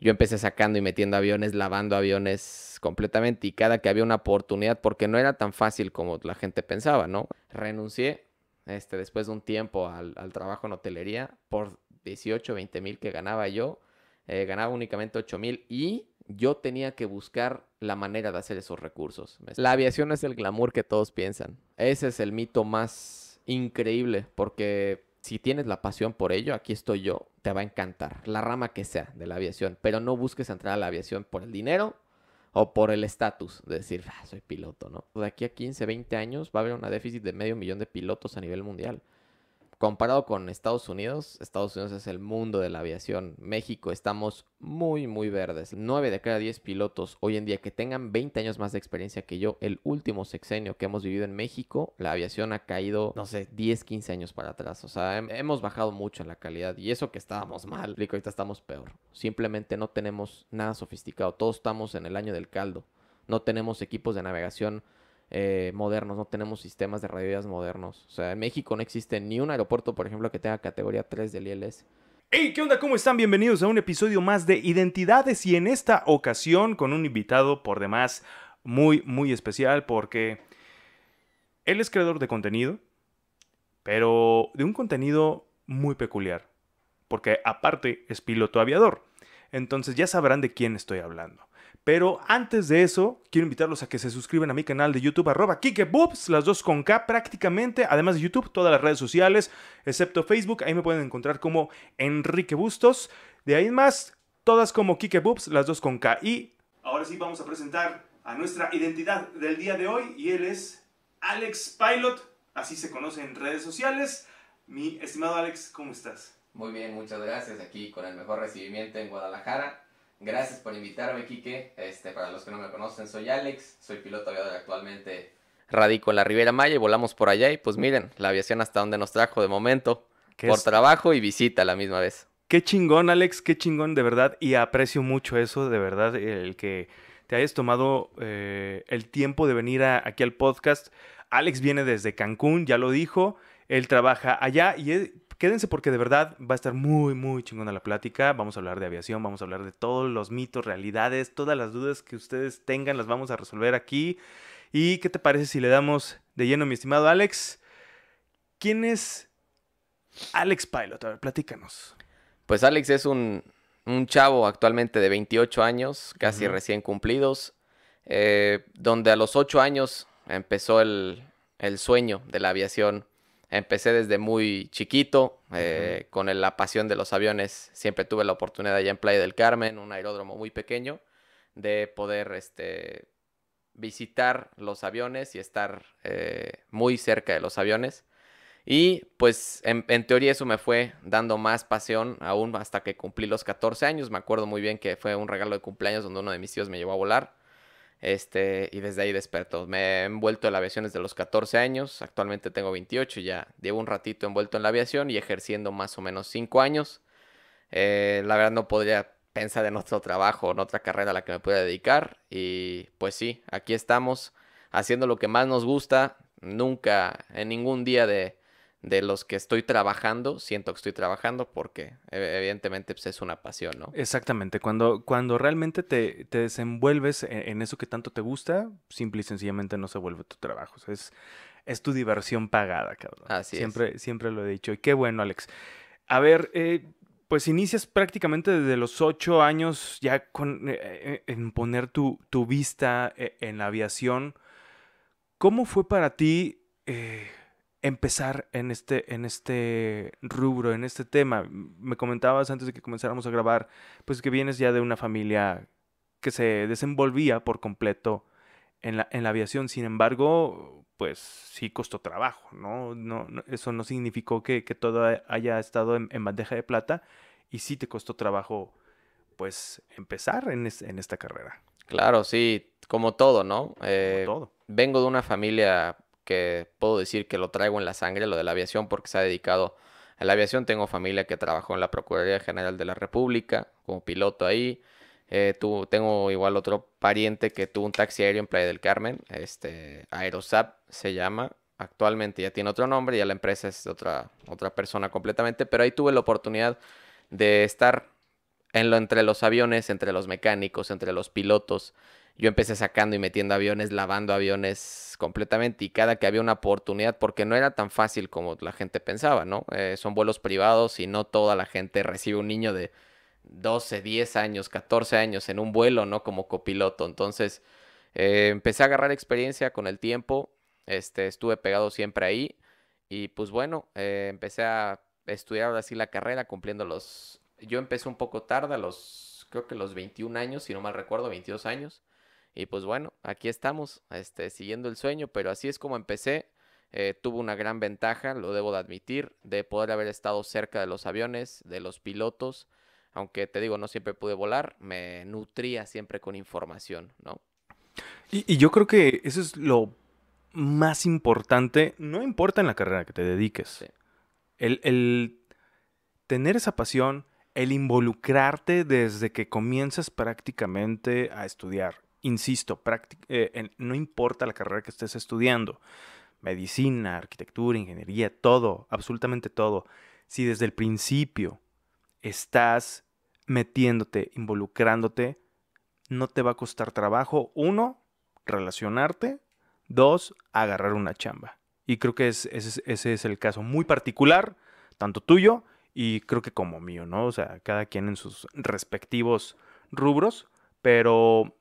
Yo empecé sacando y metiendo aviones, lavando aviones completamente y cada que había una oportunidad, porque no era tan fácil como la gente pensaba, ¿no? Renuncié este, después de un tiempo al, trabajo en hotelería por 18, 20 mil que ganaba yo. Eh, ganaba únicamente 8 mil y yo tenía que buscar la manera de hacer esos recursos. La aviación es el glamour que todos piensan. Ese es el mito más increíble porque si tienes la pasión por ello, aquí estoy yo, te va a encantar, la rama que sea de la aviación, pero no busques entrar a la aviación por el dinero o por el estatus de decir, ah, soy piloto, ¿no? De aquí a 15, 20 años va a haber un déficit de medio millón de pilotos a nivel mundial comparado con Estados Unidos, Estados Unidos es el mundo de la aviación. México estamos muy, muy verdes. 9 de cada 10 pilotos hoy en día que tengan 20 años más de experiencia que yo, el último sexenio que hemos vivido en México, la aviación ha caído, no sé, 10, 15 años para atrás. O sea, hemos bajado mucho en la calidad y eso que estábamos mal, rico, ahorita estamos peor. Simplemente no tenemos nada sofisticado. Todos estamos en el año del caldo. No tenemos equipos de navegación eh, modernos, no tenemos sistemas de radiollas modernos. O sea, en México no existe ni un aeropuerto, por ejemplo, que tenga categoría 3 del ILS. ¡Hey! ¿Qué onda? ¿Cómo están? Bienvenidos a un episodio más de Identidades y en esta ocasión con un invitado por demás muy, muy especial porque él es creador de contenido, pero de un contenido muy peculiar, porque aparte es piloto aviador. Entonces ya sabrán de quién estoy hablando. Pero antes de eso, quiero invitarlos a que se suscriban a mi canal de YouTube, arroba KikeBoobs, las dos con K prácticamente, además de YouTube, todas las redes sociales, excepto Facebook, ahí me pueden encontrar como Enrique Bustos. De ahí en más, todas como KikeBoobs, las dos con K. Y ahora sí vamos a presentar a nuestra identidad del día de hoy, y él es Alex Pilot, así se conoce en redes sociales. Mi estimado Alex, ¿cómo estás? Muy bien, muchas gracias. Aquí con el mejor recibimiento en Guadalajara Gracias por invitarme, Quique. Este, para los que no me conocen, soy Alex, soy piloto aviador actualmente. Radico en la Riviera Maya y volamos por allá y pues miren, la aviación hasta donde nos trajo de momento, por trabajo y visita a la misma vez. Qué chingón, Alex, qué chingón de verdad y aprecio mucho eso, de verdad, el que te hayas tomado eh, el tiempo de venir aquí al podcast. Alex viene desde Cancún, ya lo dijo, él trabaja allá y Quédense porque de verdad va a estar muy, muy chingona la plática. Vamos a hablar de aviación, vamos a hablar de todos los mitos, realidades, todas las dudas que ustedes tengan las vamos a resolver aquí. ¿Y qué te parece si le damos de lleno, mi estimado Alex? ¿Quién es Alex Pilot? A ver, platícanos. Pues Alex es un, chavo actualmente de 28 años, casi recién cumplidos, eh, donde a los 8 años empezó el, el sueño de la aviación. Empecé desde muy chiquito, eh, con la pasión de los aviones. Siempre tuve la oportunidad allá en Playa del Carmen, un aeródromo muy pequeño, de poder este, visitar los aviones y estar eh, muy cerca de los aviones. Y pues en, teoría eso me fue dando más pasión aún hasta que cumplí los 14 años. Me acuerdo muy bien que fue un regalo de cumpleaños donde uno de mis tíos me llevó a volar. Este, y desde ahí despertó. Me he envuelto en la aviación desde los 14 años, actualmente tengo 28, ya llevo un ratito envuelto en la aviación y ejerciendo más o menos 5 años. Eh, la verdad no podría pensar en otro trabajo, en otra carrera a la que me pueda dedicar. Y pues sí, aquí estamos haciendo lo que más nos gusta. Nunca, en ningún día de, de los que estoy trabajando, siento que estoy trabajando porque e-, evidentemente pues, es una pasión, ¿no? Exactamente, cuando, cuando realmente te, desenvuelves e-, en, eso que tanto te gusta, simple y sencillamente no se vuelve tu trabajo, es, es tu diversión pagada, cabrón. Así siempre, es. Siempre lo he dicho, y qué bueno, Alex. A ver, eh, pues inicias prácticamente desde los ocho años ya con, eh, e-, en poner tu, tu vista en la aviación. ¿Cómo fue para ti... Eh, empezar en este, en este rubro, en este tema? Me comentabas antes de que comenzáramos a grabar, pues que vienes ya de una familia que se desenvolvía por completo en la, aviación, sin embargo, pues sí costó trabajo, ¿no? no, eso no significó que, todo haya estado en, bandeja de plata y sí te costó trabajo, pues, empezar en, esta carrera. Claro, sí, como todo, ¿no? Eh, todo. Vengo de una familia que puedo decir que lo traigo en la sangre, lo de la aviación, porque se ha dedicado a la aviación. Tengo familia que trabajó en la Procuraduría General de la República como piloto ahí. Eh, tengo igual otro pariente que tuvo un taxi aéreo en Playa del Carmen, este, Aerosap se llama. Actualmente ya tiene otro nombre, ya la empresa es otra, otra persona completamente, pero ahí tuve la oportunidad de estar en lo, entre los aviones, entre los mecánicos, entre los pilotos, yo empecé sacando y metiendo aviones, lavando aviones completamente y cada que había una oportunidad, porque no era tan fácil como la gente pensaba, ¿no? Eh, son vuelos privados y no toda la gente recibe un niño de 12, 10 años, 14 años en un vuelo, ¿no? Como copiloto. Entonces, eh, empecé a agarrar experiencia con el tiempo, este, estuve pegado siempre ahí y pues bueno, eh, empecé a estudiar así la carrera cumpliendo los... Yo empecé un poco tarde, a los, creo que los 21 años, si no mal recuerdo, 22 años. Y pues bueno, aquí estamos, este, siguiendo el sueño, pero así es como empecé. Eh, tuvo una gran ventaja, lo debo de admitir, de poder haber estado cerca de los aviones, de los pilotos, aunque te digo, no siempre pude volar, me nutría siempre con información, ¿no? Y, yo creo que eso es lo más importante, no importa en la carrera que te dediques, el tener esa pasión, el involucrarte desde que comienzas prácticamente a estudiar insisto, eh, no importa la carrera que estés estudiando, medicina, arquitectura, ingeniería, todo, absolutamente todo, si desde el principio estás metiéndote, involucrándote, no te va a costar trabajo, uno, relacionarte, dos, agarrar una chamba. Y creo que ese es el caso muy particular, tanto tuyo y creo que como mío, ¿no? O sea, cada quien en sus respectivos rubros, pero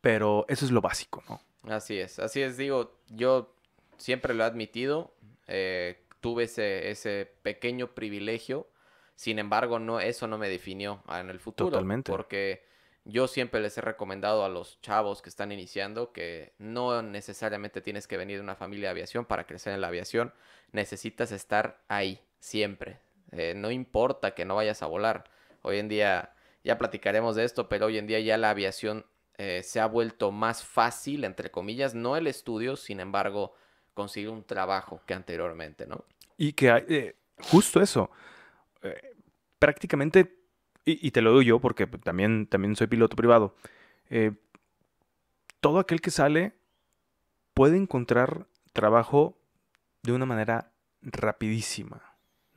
pero eso es lo básico, ¿no? Así es, así es, digo, yo siempre lo he admitido, eh, tuve ese, pequeño privilegio, sin embargo, no, eso no me definió en el futuro. Totalmente. Porque yo siempre les he recomendado a los chavos que están iniciando que no necesariamente tienes que venir de una familia de aviación para crecer en la aviación, necesitas estar ahí, siempre. Eh, no importa que no vayas a volar. Hoy en día, ya platicaremos de esto, pero hoy en día ya la aviación eh, se ha vuelto más fácil, entre comillas, no el estudio, sin embargo, conseguir un trabajo que anteriormente, ¿no? Y que eh, justo eso, eh, prácticamente, y, y, te lo doy yo porque también, también soy piloto privado, todo aquel que sale puede encontrar trabajo de una manera rapidísima.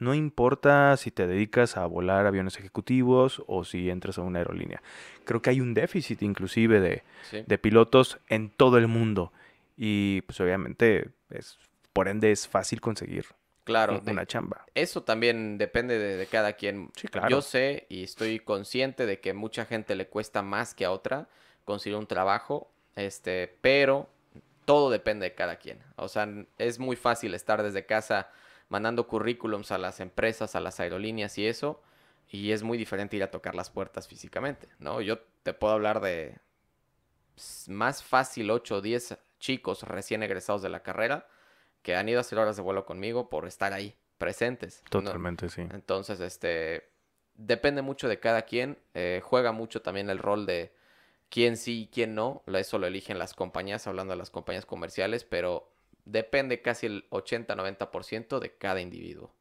No importa si te dedicas a volar aviones ejecutivos o si entras a una aerolínea. Creo que hay un déficit inclusive de, pilotos en todo el mundo. Y pues obviamente, es, por ende, es fácil conseguir una chamba. Eso también depende de, cada quien. Yo sé y estoy consciente de que mucha gente le cuesta más que a otra conseguir un trabajo, este, pero todo depende de cada quien. O sea, es muy fácil estar desde casa mandando currículums a las empresas, a las aerolíneas y eso, y es muy diferente ir a tocar las puertas físicamente, ¿no? Yo te puedo hablar de más fácil 8 o 10 chicos recién egresados de la carrera que han ido a hacer horas de vuelo conmigo por estar ahí presentes. Totalmente, sí. Entonces, este, depende mucho de cada quien, eh, juega mucho también el rol de quién sí y quién no, eso lo eligen las compañías, hablando de las compañías comerciales, pero depende casi el 80-90% de cada individuo.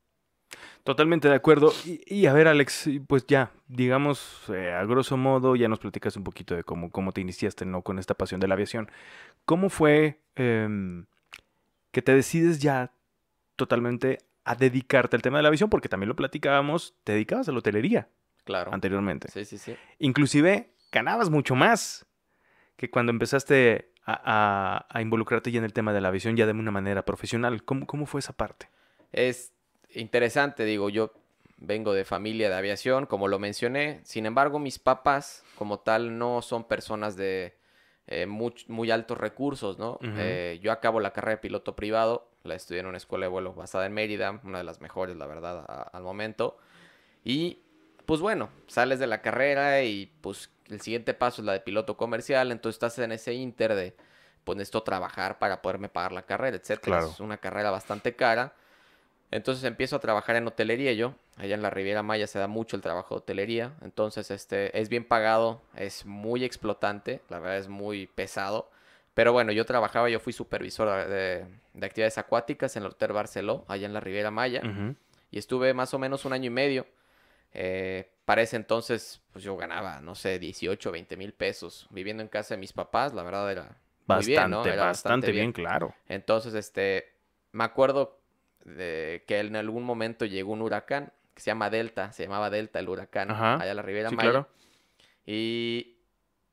Totalmente de acuerdo. Y, a ver, Alex, pues ya, digamos, eh, a grosso modo, ya nos platicas un poquito de cómo, cómo te iniciaste ¿no? con esta pasión de la aviación. ¿Cómo fue em, que te decides ya totalmente a dedicarte al tema de la aviación? Porque también lo platicábamos, te dedicabas a la hotelería. Claro. Anteriormente. Sí, sí, sí. Inclusive ganabas mucho más que cuando empezaste a, involucrarte ya en el tema de la aviación, ya de una manera profesional, ¿cómo, cómo fue esa parte? Es interesante, digo, yo vengo de familia de aviación, como lo mencioné. Sin embargo, mis papás, como tal, no son personas de eh, muy, altos recursos, ¿no? Eh, yo acabo la carrera de piloto privado, la estudié en una escuela de vuelo basada en Mérida, una de las mejores, la verdad, al momento. Y pues bueno, sales de la carrera y pues el siguiente paso es la de piloto comercial, entonces estás en ese inter de, pues necesito trabajar para poderme pagar la carrera, etc. Es una carrera bastante cara. Entonces empiezo a trabajar en hotelería yo. Allá en la Riviera Maya se da mucho el trabajo de hotelería. Entonces este, es bien pagado, es muy explotante, la verdad es muy pesado. Pero bueno, yo trabajaba, yo fui supervisor de, actividades acuáticas en el Hotel Barceló, allá en la Riviera Maya. Y estuve más o menos un año y medio. Eh, para ese entonces, pues yo ganaba, no sé, 18, 20 mil pesos viviendo en casa de mis papás, la verdad era... Bastante, bien, bastante, bien, claro. Entonces, este, me acuerdo que en algún momento llegó un huracán que se llama Delta, se llamaba Delta el huracán, allá en la Ribera Maya. Claro. Y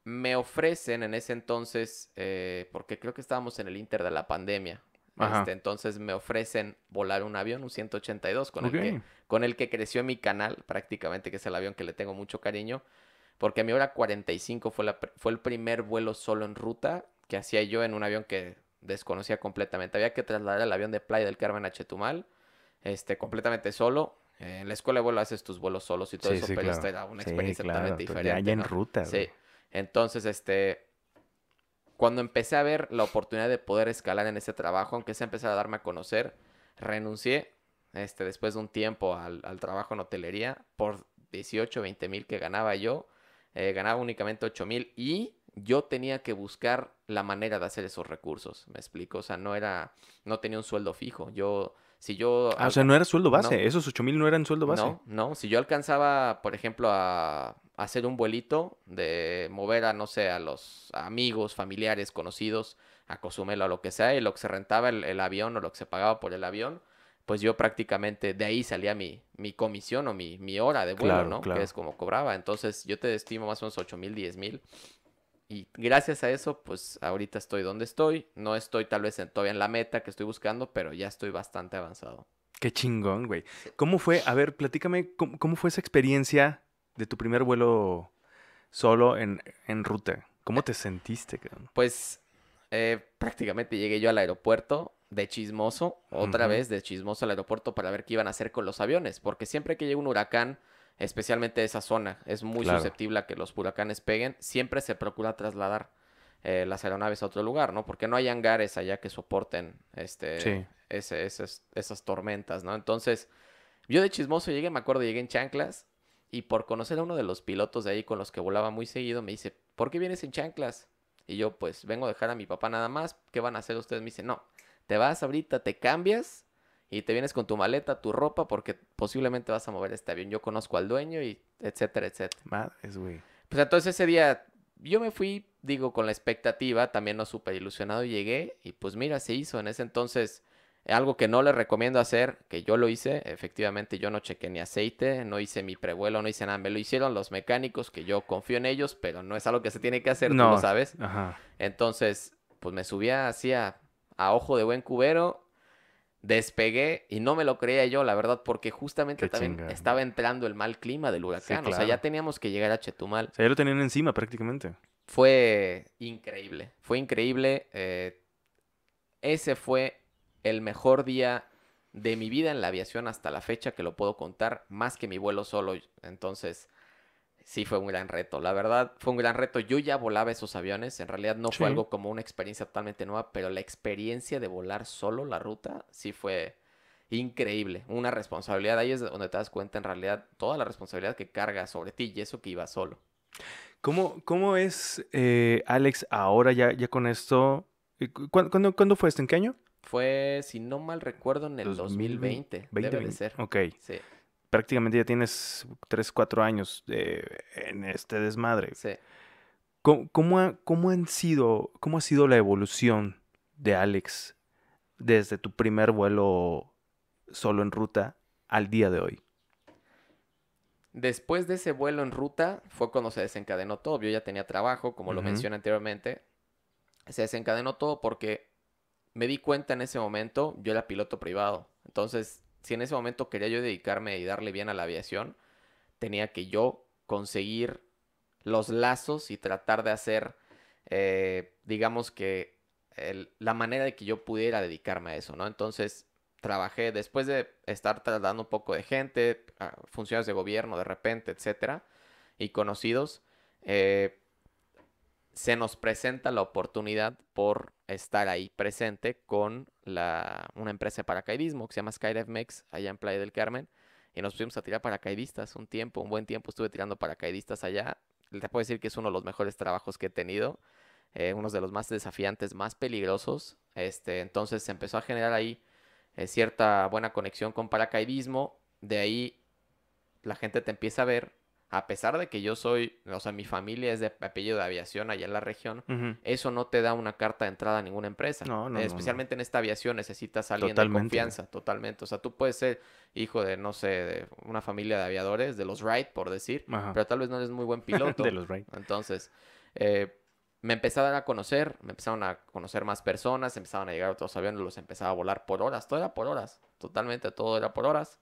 me ofrecen en ese entonces, eh, porque creo que estábamos en el Inter de la pandemia, este, entonces me ofrecen volar un avión, un 182, con, el que, con el que creció mi canal prácticamente, que es el avión que le tengo mucho cariño, porque a mi hora 45 fue, la, fue el primer vuelo solo en ruta que hacía yo en un avión que desconocía completamente. Había que trasladar el avión de Playa del Carmen a Chetumal, este, completamente solo. en la escuela de vuelo haces tus vuelos solos y todo eso, pero esta era una experiencia totalmente pues, diferente. Ya, en ruta. Sí. Entonces, este, cuando empecé a ver la oportunidad de poder escalar en ese trabajo, aunque se empezar a darme a conocer, renuncié este, después de un tiempo al, trabajo en hotelería por 18, 20 mil que ganaba yo. Eh, ganaba únicamente 8 mil y yo tenía que buscar la manera de hacer esos recursos, me explico, o sea, no era, no tenía un sueldo fijo, yo, si yo... Ah, o sea, no era sueldo base, esos 8 mil no eran sueldo base. No, no, si yo alcanzaba, por ejemplo, a hacer un vuelito, de mover a, no sé, a los amigos, familiares, conocidos, a Cozumel o lo que sea, y lo que se rentaba el, avión o lo que se pagaba por el avión, pues yo prácticamente de ahí salía mi, mi comisión o mi, hora de vuelo, ¿no? Claro. Que es como cobraba. Entonces yo te estimo más o menos 8 mil, 10 mil. Y gracias a eso, pues ahorita estoy donde estoy. No estoy tal vez en, todavía en la meta que estoy buscando, pero ya estoy bastante avanzado. Qué chingón, güey. ¿Cómo fue? A ver, platícame, cómo fue esa experiencia de tu primer vuelo solo en, en ruta. ¿Cómo te sentiste? Pues eh, prácticamente llegué yo al aeropuerto de chismoso, otra vez de chismoso al aeropuerto para ver qué iban a hacer con los aviones, porque siempre que llega un huracán, especialmente esa zona, es muy susceptible a que los huracanes peguen, siempre se procura trasladar eh, las aeronaves a otro lugar, ¿no? Porque no hay hangares allá que soporten este, esas, esas tormentas, ¿no? Entonces, yo de chismoso llegué, me acuerdo, llegué en chanclas, y por conocer a uno de los pilotos de ahí con los que volaba muy seguido, me dice, ¿por qué vienes en chanclas? Y yo, pues, vengo a dejar a mi papá nada más, ¿qué van a hacer ustedes? Me dice, no, te vas ahorita, te cambias y te vienes con tu maleta, tu ropa, porque posiblemente vas a mover este avión. Yo conozco al dueño y etcétera, etcétera. es güey. Pues entonces ese día yo me fui, digo, con la expectativa, también no súper ilusionado, llegué y pues mira, se hizo. En ese entonces algo que no les recomiendo hacer, que yo lo hice, efectivamente yo no chequé ni aceite, no hice mi prevuelo, no hice nada, me lo hicieron los mecánicos, que yo confío en ellos, pero no es algo que se tiene que hacer, no. tú lo sabes. Entonces, pues me subía así a, ojo de buen cubero, despegué y no me lo creía yo, la verdad, porque justamente también estaba entrando el mal clima del huracán, o sea, ya teníamos que llegar a Chetumal. O sea, ya lo tenían encima prácticamente. Fue increíble, fue increíble. Eh, ese fue el mejor día de mi vida en la aviación hasta la fecha que lo puedo contar, más que mi vuelo solo. Entonces, sí fue un gran reto. La verdad, fue un gran reto. Yo ya volaba esos aviones. En realidad no fue algo como una experiencia totalmente nueva, pero la experiencia de volar solo la ruta sí fue increíble. Una responsabilidad. Ahí es donde te das cuenta en realidad toda la responsabilidad que carga sobre ti y eso que iba solo. ¿Cómo, cómo es, eh, Alex, ahora ya, ya con esto? Eh, ¿Cuándo, cuándo fue esto? ¿En qué año? Fue, si no mal recuerdo, en el 2020. 2020. Debe ser. Ok. Sí. Prácticamente ya tienes 3, 4 años eh, en este desmadre. Sí. ¿Cómo, ha, han sido, ¿Cómo ha sido la evolución de Alex desde tu primer vuelo solo en ruta al día de hoy? Después de ese vuelo en ruta fue cuando se desencadenó todo. Yo ya tenía trabajo, como lo mencioné anteriormente. Se desencadenó todo porque me di cuenta en ese momento, yo era piloto privado. Entonces, si en ese momento quería yo dedicarme y darle bien a la aviación, tenía que yo conseguir los lazos y tratar de hacer, eh, digamos que, la manera de que yo pudiera dedicarme a eso, ¿no? Entonces, trabajé, después de estar tratando un poco de gente, ah, funcionarios de gobierno de repente, etcétera, y conocidos, eh, se nos presenta la oportunidad por estar ahí presente con una empresa de paracaidismo que se llama Mex, allá en Playa del Carmen. Y nos pusimos a tirar paracaidistas un tiempo, un buen tiempo estuve tirando paracaidistas allá. Te puedo decir que es uno de los mejores trabajos que he tenido, eh, uno de los más desafiantes, más peligrosos. Este, entonces se empezó a generar ahí eh, cierta buena conexión con paracaidismo. De ahí la gente te empieza a ver a pesar de que yo soy, o sea, mi familia es de apellido de aviación allá en la región, eso no te da una carta de entrada a ninguna empresa. No, no, especialmente en esta aviación necesitas alguien de confianza, totalmente. O sea, tú puedes ser hijo de, no sé, de una familia de aviadores, de los Wright, por decir, pero tal vez no eres muy buen piloto. de los Wright. Entonces, eh, me empezaron a conocer, me empezaron a conocer más personas, empezaron a llegar otros aviones, los empezaba a volar por horas, todo era por horas, totalmente todo era por horas.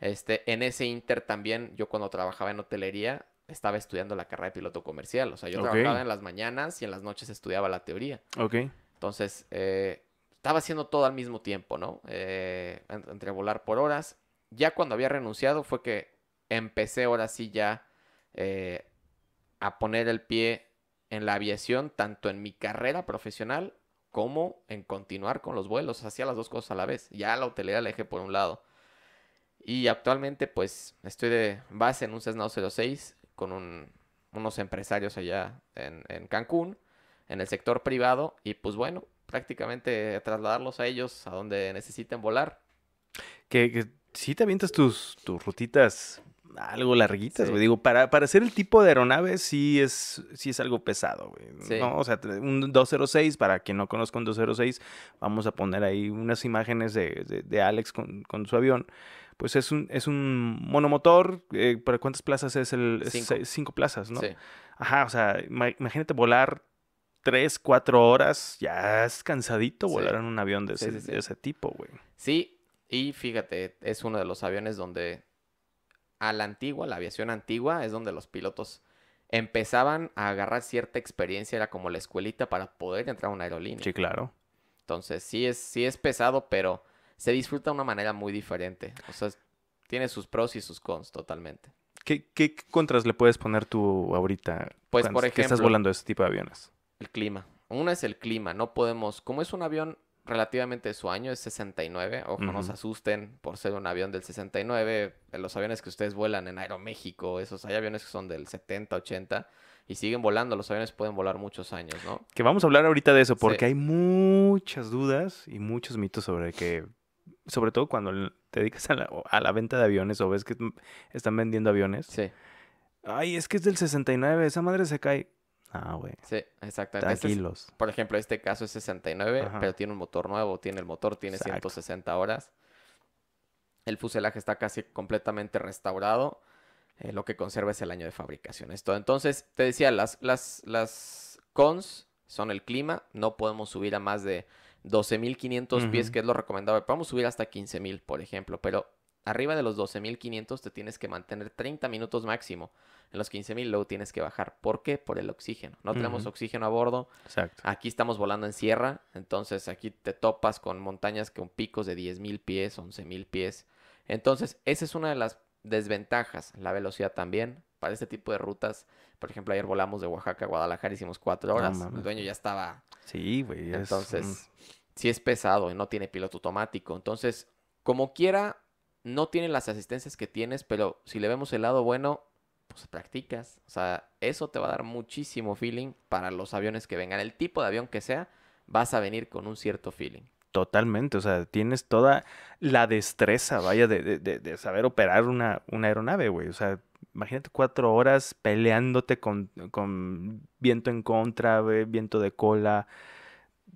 Este, en ese inter también, yo cuando trabajaba en hotelería, estaba estudiando la carrera de piloto comercial. O sea, yo trabajaba en las mañanas y en las noches estudiaba la teoría. Ok. Entonces, eh, estaba haciendo todo al mismo tiempo, ¿no? Eh, entre volar por horas. Ya cuando había renunciado fue que empecé ahora sí ya eh, a poner el pie en la aviación, tanto en mi carrera profesional como en continuar con los vuelos. Hacía las dos cosas a la vez. Ya la hotelería la dejé por un lado. Y actualmente pues estoy de base en un e Cessna 206 con unos empresarios allá en, Cancún, en el sector privado, y pues bueno, prácticamente trasladarlos a ellos a donde necesiten volar. Que, que sí te avientas tus, tus rutitas algo larguitas, Digo, para, para ser el tipo de aeronave sí es, sí es algo pesado, ¿no? O sea, un 206, para quien no conozca un 206, vamos a poner ahí unas imágenes de, de, Alex con, con, su avión pues es un, es un monomotor, eh, ¿para cuántas plazas es el? cinco. plazas, ¿no? Sí. Ajá, o sea, imagínate volar tres, cuatro horas, ya es cansadito volar en un avión de ese, tipo, güey. Sí, y fíjate, es uno de los aviones donde a la antigua, la aviación antigua, es donde los pilotos empezaban a agarrar cierta experiencia, era como la escuelita para poder entrar a una aerolínea. Sí, claro. Entonces, sí es, sí es pesado, pero se disfruta de una manera muy diferente. O sea, tiene sus pros y sus cons totalmente. ¿Qué, contras le puedes poner tú ahorita pues, por ejemplo, estás volando ese tipo de aviones? El clima. Uno es el clima. No podemos, como es un avión relativamente de su año, es 69. Ojo, no se asusten por ser un avión del 69. Los aviones que ustedes vuelan en Aeroméxico, esos, hay aviones que son del 70, 80 y siguen volando. Los aviones pueden volar muchos años, ¿no? Que vamos a hablar ahorita de eso, porque hay muchas dudas y muchos mitos sobre que sobre todo cuando te dedicas a la, venta de aviones o ves que están vendiendo aviones. Sí. Ay, es que es del 69, esa madre se cae. Ah, güey. Sí, exactamente. Tranquilos. por ejemplo, este caso es 69, pero tiene un motor nuevo, tiene el motor, tiene 160 horas. El fuselaje está casi completamente restaurado. Eh, lo que conserva es el año de fabricación. Esto. Entonces, te decía, las, las, las cons son el clima. No podemos subir a más de 12.500 pies, que es lo recomendable. Podemos subir hasta 15.000, por ejemplo, pero arriba de los 12.500 te tienes que mantener 30 minutos máximo. En los 15.000 luego tienes que bajar. ¿Por qué? Por el oxígeno. No tenemos oxígeno a bordo. Exacto. Aquí estamos volando en sierra, entonces aquí te topas con montañas con picos de 10.000 pies, 11.000 pies. Entonces, esa es una de las desventajas. La velocidad también. Para este tipo de rutas, por ejemplo, ayer volamos de Oaxaca a Guadalajara, hicimos cuatro horas. el dueño ya estaba Sí, güey. Entonces, sí es pesado y no tiene piloto automático. Entonces, como quiera, no tiene las asistencias que tienes, pero si le vemos el lado bueno, pues practicas. O sea, eso te va a dar muchísimo feeling para los aviones que vengan. El tipo de avión que sea, vas a venir con un cierto feeling. Totalmente, o sea, tienes toda la destreza, vaya, de, de, de saber operar una, una aeronave, güey. O sea, Imagínate cuatro horas peleándote con, con viento en contra, viento de cola,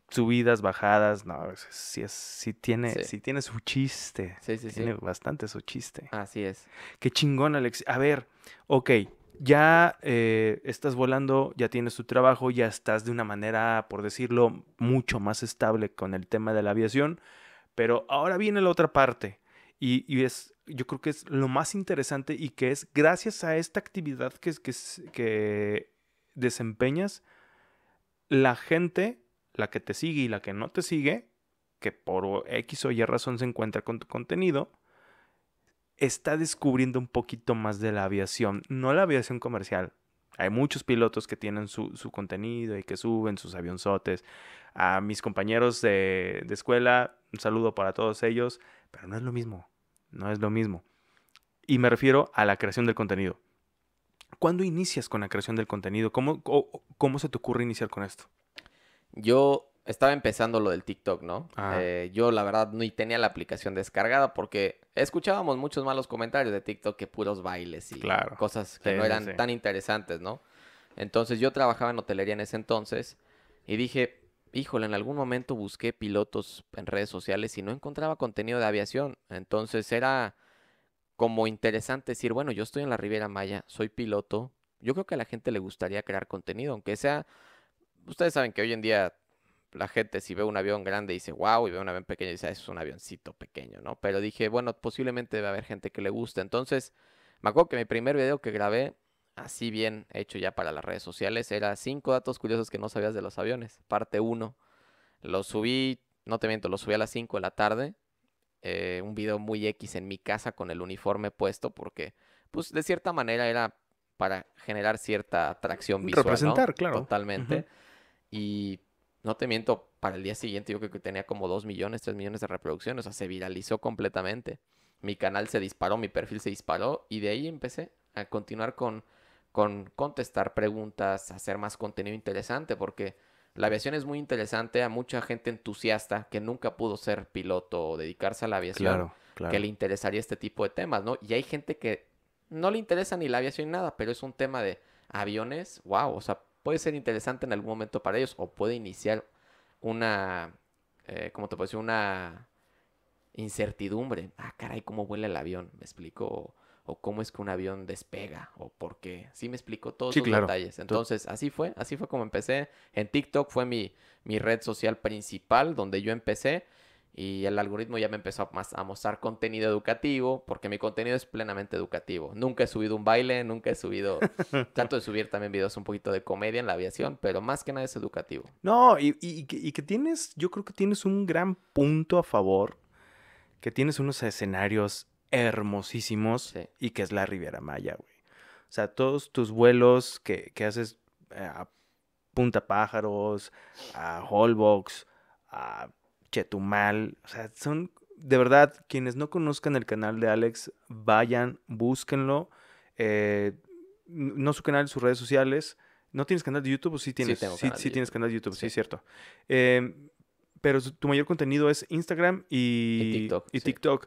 subidas, bajadas. No, si es, si tiene, si tiene su chiste. Sí, sí, tiene bastante su chiste. Así es. Qué chingón, Alex. A ver, ok, ya eh, estás volando, ya tienes tu trabajo, ya estás de una manera, por decirlo, mucho más estable con el tema de la aviación. Pero ahora viene la otra parte. Y, es, yo creo que es lo más interesante y que es gracias a esta actividad que, que, que desempeñas, la gente, la que te sigue y la que no te sigue, que por X o Y razón se encuentra con tu contenido, está descubriendo un poquito más de la aviación, no la aviación comercial. Hay muchos pilotos que tienen su, contenido y que suben sus avionzotes. A mis compañeros de, de escuela, un saludo para todos ellos, pero no es lo mismo no es lo mismo. Y me refiero a la creación del contenido. ¿Cuándo inicias con la creación del contenido? ¿Cómo, cómo se te ocurre iniciar con esto? Yo estaba empezando lo del TikTok, ¿no? Ah. Eh, yo la verdad ni tenía la aplicación descargada porque escuchábamos muchos malos comentarios de TikTok que puros bailes y cosas que no eran tan interesantes, ¿no? Entonces yo trabajaba en hotelería en ese entonces y dije, híjole, en algún momento busqué pilotos en redes sociales y no encontraba contenido de aviación. Entonces era como interesante decir, bueno, yo estoy en la Riviera Maya, soy piloto. Yo creo que a la gente le gustaría crear contenido, aunque sea, ustedes saben que hoy en día la gente si ve un avión grande dice, wow, y ve un avión pequeño y dice, ah, es un avioncito pequeño, ¿no? Pero dije, bueno, posiblemente debe haber gente que le guste. Entonces, me acuerdo que mi primer video que grabé así bien hecho ya para las redes sociales, era cinco datos curiosos que no sabías de los aviones, parte uno Lo subí, no te miento, lo subí a las 5 de la tarde, eh, un video muy X en mi casa con el uniforme puesto porque, pues, de cierta manera era para generar cierta atracción visual. claro. Totalmente. Y no te miento, para el día siguiente yo creo que tenía como 2 millones, tres millones de reproducciones, o sea, se viralizó completamente. Mi canal se disparó, mi perfil se disparó y de ahí empecé a continuar con con contestar preguntas, hacer más contenido interesante, porque la aviación es muy interesante a mucha gente entusiasta que nunca pudo ser piloto o dedicarse a la aviación, que le interesaría este tipo de temas, ¿no? Y hay gente que no le interesa ni la aviación ni nada, pero es un tema de aviones, wow, o sea, puede ser interesante en algún momento para ellos o puede iniciar una, eh, ¿cómo te puedo decir? Una incertidumbre. Ah, caray, ¿cómo vuela el avión? Me explico o cómo es que un avión despega o por qué. Sí me explico todos los detalles. Entonces, así fue, así fue como empecé. En TikTok fue mi, mi red social principal donde yo empecé y el algoritmo ya me empezó a, mostrar contenido educativo, porque mi contenido es plenamente educativo. Nunca he subido un baile, nunca he subido, Tanto de subir también videos un poquito de comedia en la aviación, pero más que nada es educativo. No, y que tienes, yo creo que tienes un gran punto a favor, que tienes unos escenarios hermosísimos y que es la Riviera Maya, güey. O sea, todos tus vuelos que, haces eh, a Punta Pájaros, a Holbox, a Chetumal, o sea, son de verdad, quienes no conozcan el canal de Alex, vayan, búsquenlo. Eh, no su canal, sus redes sociales. ¿No tienes canal de YouTube? sí tienes. Sí, sí, tienes canal de YouTube, sí, es cierto. Em, pero tu mayor contenido es Instagram Y TikTok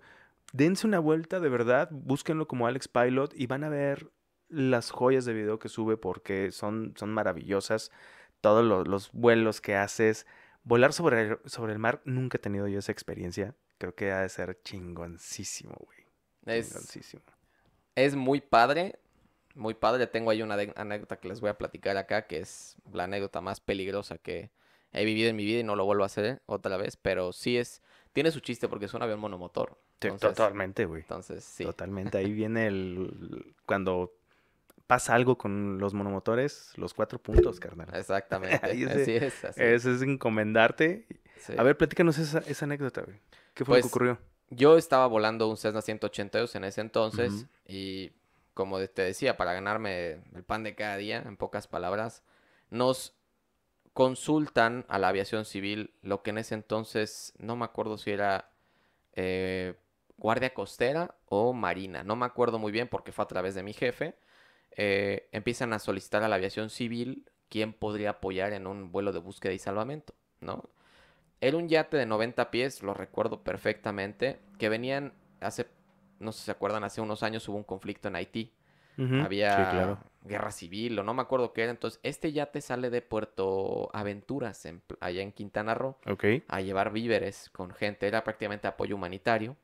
dense una vuelta de verdad, búsquenlo como Alex Pilot y van a ver las joyas de video que sube porque son, son maravillosas. Todos los, vuelos que haces. Volar sobre el, sobre el mar, nunca he tenido yo esa experiencia. Creo que ha de ser chingoncísimo, güey. Es, chingoncísimo. Es muy padre. Muy padre. Tengo ahí una anécdota que les voy a platicar acá, que es la anécdota más peligrosa que he vivido en mi vida y no lo vuelvo a hacer otra vez. Pero sí es. Tiene su chiste porque es un avión monomotor totalmente, güey. Entonces, sí. Totalmente. Ahí viene el. Cuando pasa algo con los monomotores, los cuatro puntos, carnal. Exactamente. así es. es. Eso es encomendarte. A ver, platícanos esa, esa anécdota, güey. ¿Qué fue lo que pues, ocurrió? Yo estaba volando un Cessna 182 en ese entonces y, como te decía, para ganarme el pan de cada día, en pocas palabras, nos consultan a la aviación civil lo que en ese entonces, no me acuerdo si era eh, Guardia Costera o Marina, no me acuerdo muy bien porque fue a través de mi jefe, eh, empiezan a solicitar a la aviación civil quién podría apoyar en un vuelo de búsqueda y salvamento, ¿no? Era un yate de 90 pies, lo recuerdo perfectamente, que venían hace, no sé si se acuerdan, hace unos años hubo un conflicto en Haití. Había guerra civil o no me acuerdo qué era. Entonces, este yate sale de Puerto Aventuras, allá en Quintana Roo, a llevar víveres con gente. Era prácticamente apoyo humanitario.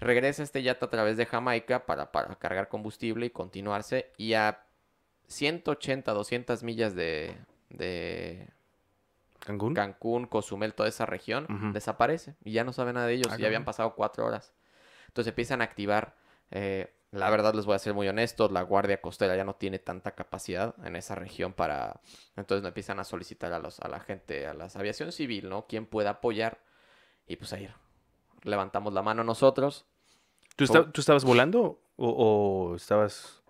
Regresa este yate a través de Jamaica para, cargar combustible y continuarse. Y a 180, 200 millas de, de Cancún, Cozumel, toda esa región, desaparece. Y ya no sabe nada de ellos. Ah, ya habían pasado cuatro horas. Entonces empiezan a activar. Eh, la verdad, les voy a ser muy honestos, la Guardia Costera ya no tiene tanta capacidad en esa región para... Entonces empiezan a solicitar a, los, a la gente, a la aviación civil, ¿no? ¿Quién pueda apoyar? Y pues ahí levantamos la mano nosotros. ¿Tú, ¿tú estabas volando o, estabas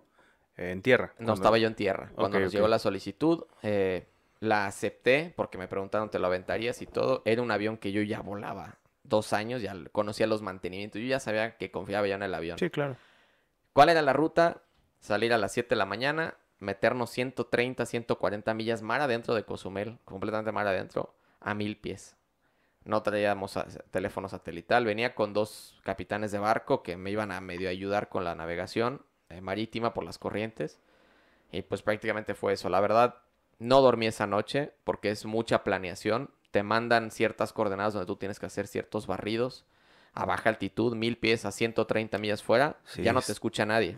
eh, en tierra? No, estaba yo en tierra. Cuando nos llegó la solicitud, eh, la acepté porque me preguntaron, ¿te lo aventarías y todo? Era un avión que yo ya volaba dos años, ya conocía los mantenimientos, yo ya sabía que confiaba ya en el avión. Sí, claro. ¿Cuál era la ruta? Salir a las 7 de la mañana, meternos 130, 140 millas mar adentro de Cozumel, completamente mar adentro, a mil pies no traíamos teléfono satelital, venía con dos capitanes de barco que me iban a medio ayudar con la navegación eh, marítima por las corrientes. Y pues prácticamente fue eso. La verdad, no dormí esa noche porque es mucha planeación. Te mandan ciertas coordenadas donde tú tienes que hacer ciertos barridos a baja altitud, mil pies a 130 millas fuera, ya no te escucha nadie.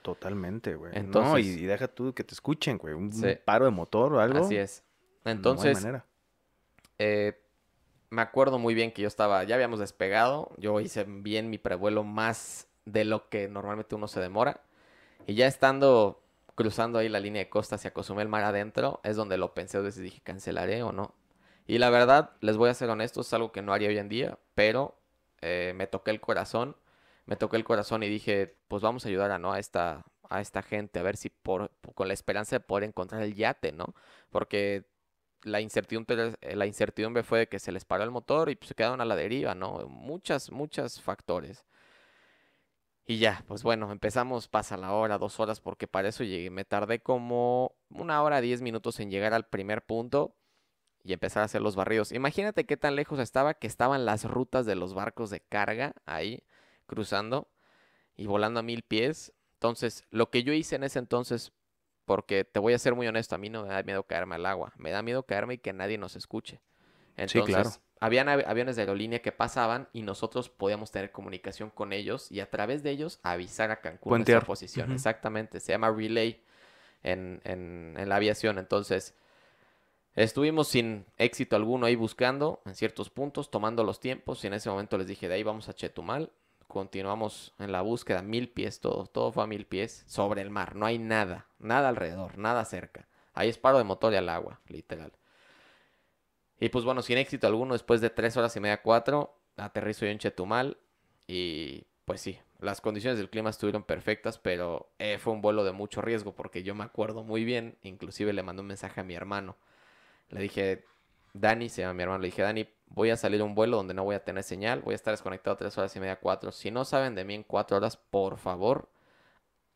Totalmente, güey. no, y, deja tú que te escuchen, güey. Un, paro de motor o algo. Así es. Entonces, no manera. Eh, me acuerdo muy bien que yo estaba, ya habíamos despegado, yo hice bien mi prevuelo más de lo que normalmente uno se demora. Y ya estando cruzando ahí la línea de costa hacia Cozumel mar adentro, es donde lo pensé, veces dije, ¿cancelaré o no? Y la verdad, les voy a ser honesto, es algo que no haría hoy en día, pero eh, me toqué el corazón, me toqué el corazón y dije, pues vamos a ayudar a, ¿no? a, esta, a esta gente, a ver si con la esperanza de poder encontrar el yate, ¿no? Porque la incertidumbre, eh, la incertidumbre fue de que se les paró el motor y pues, se quedaron a la deriva, ¿no? Muchas, muchas factores. Y ya, pues bueno, empezamos, pasa la hora, dos horas, porque para eso llegué. Me tardé como una hora, diez minutos en llegar al primer punto y empezar a hacer los barridos. Imagínate qué tan lejos estaba que estaban las rutas de los barcos de carga ahí, cruzando y volando a mil pies. Entonces, lo que yo hice en ese entonces porque te voy a ser muy honesto, a mí no me da miedo caerme al agua. Me da miedo caerme y que nadie nos escuche. Entonces, había habían aviones de aerolínea que pasaban y nosotros podíamos tener comunicación con ellos y a través de ellos avisar a Cancún de nuestra posición. Exactamente. Se llama relay en, en la aviación. Entonces, Estuvimos sin éxito alguno ahí buscando en ciertos puntos, tomando los tiempos y en ese momento les dije, de ahí vamos a Chetumal continuamos en la búsqueda, mil pies todo, todo fue a mil pies sobre el mar, no hay nada, nada alrededor, nada cerca. Ahí es paro de motor y al agua, literal. Y pues bueno, sin éxito alguno, después de tres horas y media, cuatro, aterrizo yo en Chetumal y pues sí, las condiciones del clima estuvieron perfectas, pero eh, fue un vuelo de mucho riesgo porque yo me acuerdo muy bien, inclusive le mandé un mensaje a mi hermano. Le dije, Dani, se llama mi hermano, le dije, Dani, voy a salir a un vuelo donde no voy a tener señal, voy a estar desconectado tres horas y media, cuatro. Si no saben de mí en cuatro horas, por favor,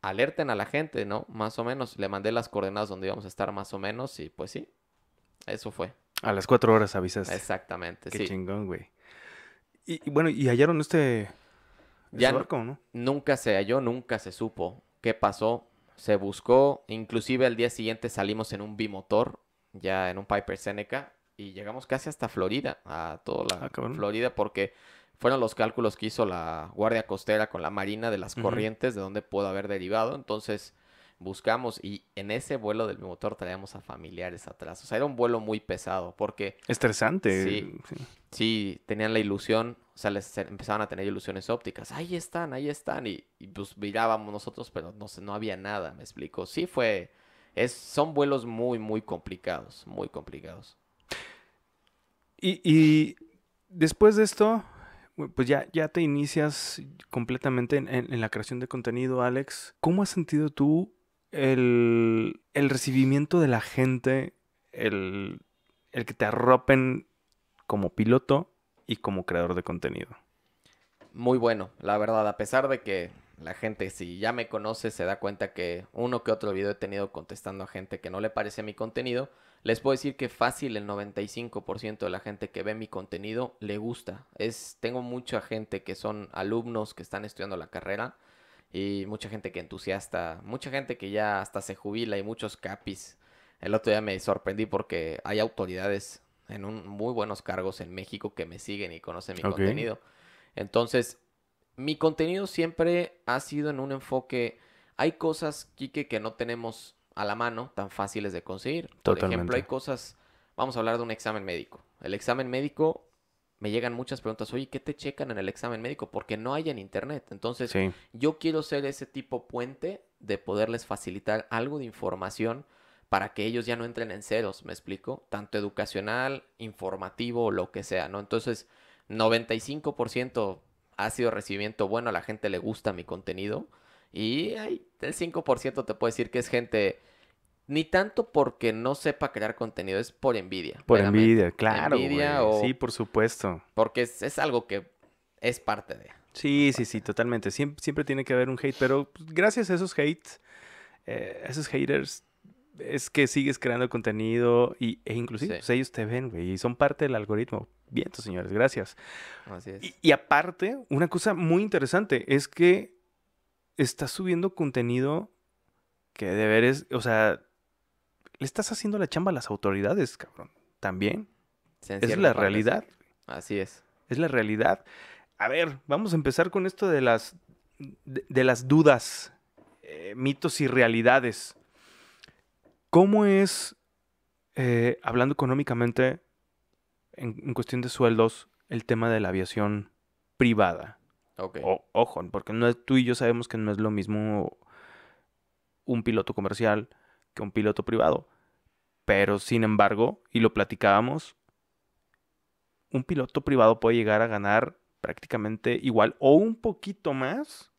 alerten a la gente, ¿no? Más o menos, le mandé las coordenadas donde íbamos a estar más o menos y pues sí, eso fue. A las cuatro horas avisas. Exactamente, Qué chingón, güey. Y, bueno, ¿y hallaron este, este ya Nunca se halló, nunca se supo qué pasó. Se buscó, inclusive al día siguiente salimos en un bimotor, ya en un Piper Seneca, y llegamos casi hasta Florida, a toda la ah, Florida, porque fueron los cálculos que hizo la Guardia Costera con la Marina de las corrientes de dónde pudo haber derivado. Entonces buscamos y en ese vuelo del motor traíamos a familiares atrás. O sea, era un vuelo muy pesado porque... Estresante. Sí, sí. tenían la ilusión, o sea, les empezaban a tener ilusiones ópticas. Ahí están, ahí están. Y, pues mirábamos nosotros, pero no, no había nada, me explico. Sí fue... Es, son vuelos muy, muy complicados, muy complicados. Y, después de esto, pues ya, ya te inicias completamente en, la creación de contenido, Alex. ¿Cómo has sentido tú el, recibimiento de la gente, el, que te arropen como piloto y como creador de contenido? Muy bueno, la verdad, a pesar de que la gente, si ya me conoce, se da cuenta que uno que otro video he tenido contestando a gente que no le parece a mi contenido, les puedo decir que fácil el 95% de la gente que ve mi contenido le gusta. Es, tengo mucha gente que son alumnos que están estudiando la carrera y mucha gente que entusiasta, mucha gente que ya hasta se jubila y muchos capis. El otro día me sorprendí porque hay autoridades en un, muy buenos cargos en México que me siguen y conocen mi contenido. Entonces, mi contenido siempre ha sido en un enfoque... Hay cosas, Quique, que no tenemos a la mano, tan fáciles de conseguir. Por ejemplo, hay cosas, vamos a hablar de un examen médico. El examen médico, me llegan muchas preguntas, oye, ¿qué te checan en el examen médico? Porque no hay en internet. Entonces, yo quiero ser ese tipo puente de poderles facilitar algo de información para que ellos ya no entren en ceros, me explico, tanto educacional, informativo, lo que sea, ¿no? Entonces, 95% ha sido recibimiento bueno, a la gente le gusta mi contenido, y el 5% te puede decir que es gente ni tanto porque no sepa crear contenido, es por envidia. Por envidia, claro. Sí, por supuesto. Porque es, algo que es parte de. Sí, sí, sí, totalmente. Siempre, tiene que haber un hate, pero pues, gracias a esos hate, eh, esos haters, es que sigues creando contenido y, e inclusive pues, ellos te ven, güey, y son parte del algoritmo. Bien, señores, gracias. Así es. y aparte, una cosa muy interesante es que estás subiendo contenido que deberes, o sea, le estás haciendo la chamba a las autoridades, cabrón. También. Es la realidad. Así es. Es la realidad. A ver, vamos a empezar con esto de las, de, las dudas, eh, mitos y realidades. ¿Cómo es, eh, hablando económicamente, en cuestión de sueldos, el tema de la aviación privada? ojo, porque no tú y yo sabemos que no es lo mismo un piloto comercial que un piloto privado. Pero sin embargo, y lo platicábamos, un piloto privado puede llegar a ganar prácticamente igual o un poquito más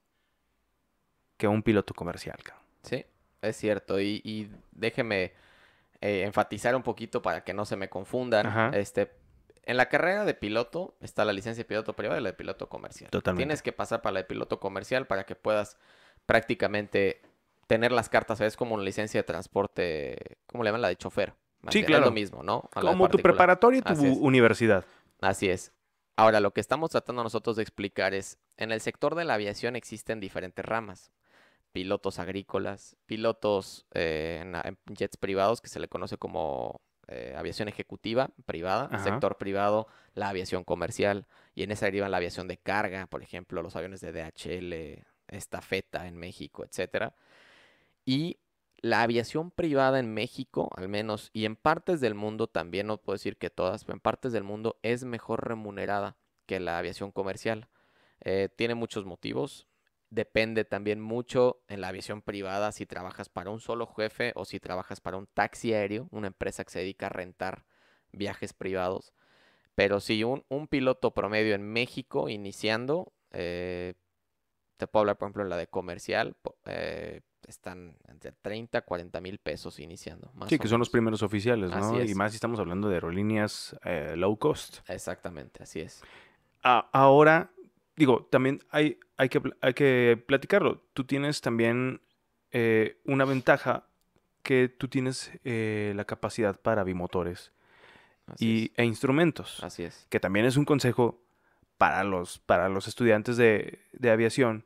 que un piloto comercial. Sí, es cierto. Y, déjeme eh, enfatizar un poquito para que no se me confundan. Este, en la carrera de piloto está la licencia de piloto privado y la de piloto comercial. Totalmente. Tienes que pasar para la de piloto comercial para que puedas prácticamente tener las cartas, Es Como una licencia de transporte, ¿cómo le llaman? La de chofer. Sí, claro. Es lo mismo, ¿no? como tu preparatoria y tu universidad. Así es. Ahora, lo que estamos tratando nosotros de explicar es, en el sector de la aviación existen diferentes ramas. Pilotos agrícolas, pilotos eh, en jets privados, que se le conoce como eh, aviación ejecutiva privada, sector privado, la aviación comercial. Y en esa deriva la aviación de carga, por ejemplo, los aviones de DHL, estafeta en México, etc. Y la aviación privada en México, al menos, y en partes del mundo también, no puedo decir que todas, pero en partes del mundo es mejor remunerada que la aviación comercial. Eh, tiene muchos motivos depende también mucho en la aviación privada si trabajas para un solo jefe o si trabajas para un taxi aéreo, una empresa que se dedica a rentar viajes privados. Pero si un, piloto promedio en México iniciando, eh, te puedo hablar por ejemplo en la de comercial, eh, están entre 30 a 40 mil pesos iniciando. sí, que son los primeros oficiales, ¿no? Y más si estamos hablando de aerolíneas eh, low cost. Exactamente, así es. ahora, digo, también hay, que, hay que platicarlo. Tú tienes también eh, una ventaja que tú tienes eh, la capacidad para bimotores e instrumentos. Así es. Que también es un consejo para los, para los estudiantes de, de aviación,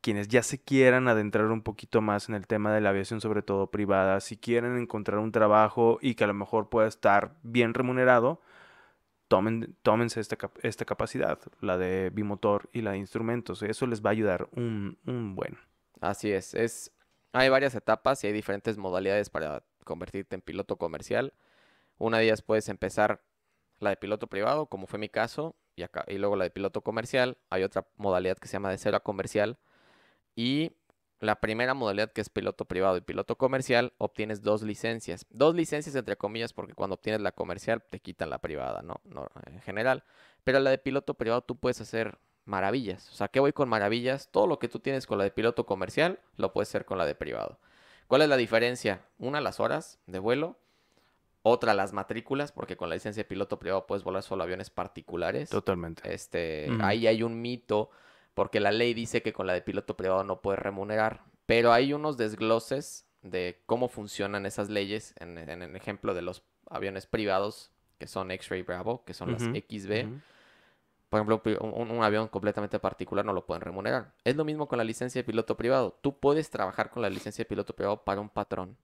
quienes ya se quieran adentrar un poquito más en el tema de la aviación, sobre todo privada, si quieren encontrar un trabajo y que a lo mejor pueda estar bien remunerado, tómense esta, capacidad, la de bimotor y la de instrumentos. Eso les va a ayudar un, buen. Así es, es. Hay varias etapas y hay diferentes modalidades para convertirte en piloto comercial. Una de ellas puedes empezar la de piloto privado, como fue mi caso, y, acá, y luego la de piloto comercial. Hay otra modalidad que se llama de cero a comercial. Y la primera modalidad que es piloto privado y piloto comercial, obtienes dos licencias. Dos licencias entre comillas porque cuando obtienes la comercial te quitan la privada, ¿no? no en general. Pero la de piloto privado tú puedes hacer maravillas. O sea, ¿qué voy con maravillas? Todo lo que tú tienes con la de piloto comercial lo puedes hacer con la de privado. ¿Cuál es la diferencia? Una, las horas de vuelo. Otra, las matrículas, porque con la licencia de piloto privado puedes volar solo aviones particulares. Totalmente. Este, Ahí hay un mito porque la ley dice que con la de piloto privado no puedes remunerar, pero hay unos desgloses de cómo funcionan esas leyes en, el ejemplo de los aviones privados, que son X-Ray Bravo, que son las XB. Por ejemplo, un, avión completamente particular no lo pueden remunerar. Es lo mismo con la licencia de piloto privado. Tú puedes trabajar con la licencia de piloto privado para un patrón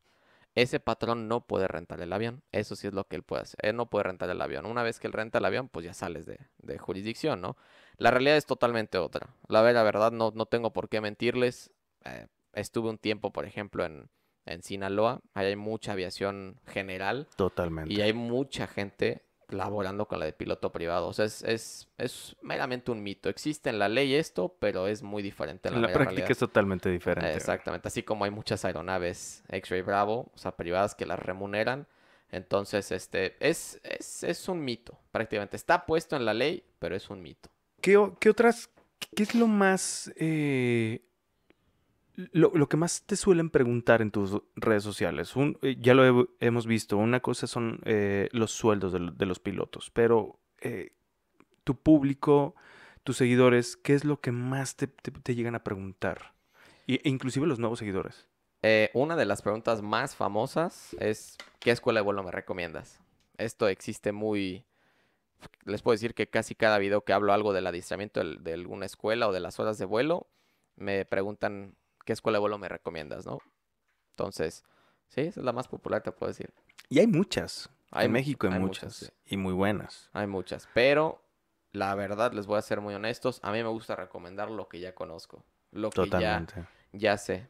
ese patrón no puede rentar el avión. Eso sí es lo que él puede hacer. Él no puede rentar el avión. Una vez que él renta el avión, pues ya sales de, de jurisdicción, ¿no? La realidad es totalmente otra. La, verdad, no, no tengo por qué mentirles. Eh, estuve un tiempo, por ejemplo, en, en Sinaloa. Ahí hay mucha aviación general. Totalmente. Y hay mucha gente laborando con la de piloto privado. O sea, es, es, meramente un mito. Existe en la ley esto, pero es muy diferente. En la, práctica es totalmente diferente. Exactamente. Así como hay muchas aeronaves X-Ray Bravo, o sea, privadas que las remuneran. Entonces, este, es, es, un mito, prácticamente. Está puesto en la ley, pero es un mito. ¿Qué, qué otras, qué es lo más eh, lo, que más te suelen preguntar en tus redes sociales, eh, ya lo hemos visto, una cosa son eh, los sueldos de, los pilotos, pero eh, tu público, tus seguidores, ¿qué es lo que más te, llegan a preguntar? E, inclusive los nuevos seguidores. una de las preguntas más famosas es, ¿qué escuela de vuelo me recomiendas? Esto existe muy... Les puedo decir que casi cada video que hablo algo del adiestramiento de alguna escuela o de las horas de vuelo, me preguntan ¿qué escuela de vuelo me recomiendas, no? Entonces, sí, esa es la más popular, te puedo decir. Y hay muchas. Hay, en México hay, muchas. Y muy buenas. Hay muchas. Pero, la verdad, les voy a ser muy honestos. A mí me gusta recomendar lo que ya conozco. Lo Totalmente. que ya, sé.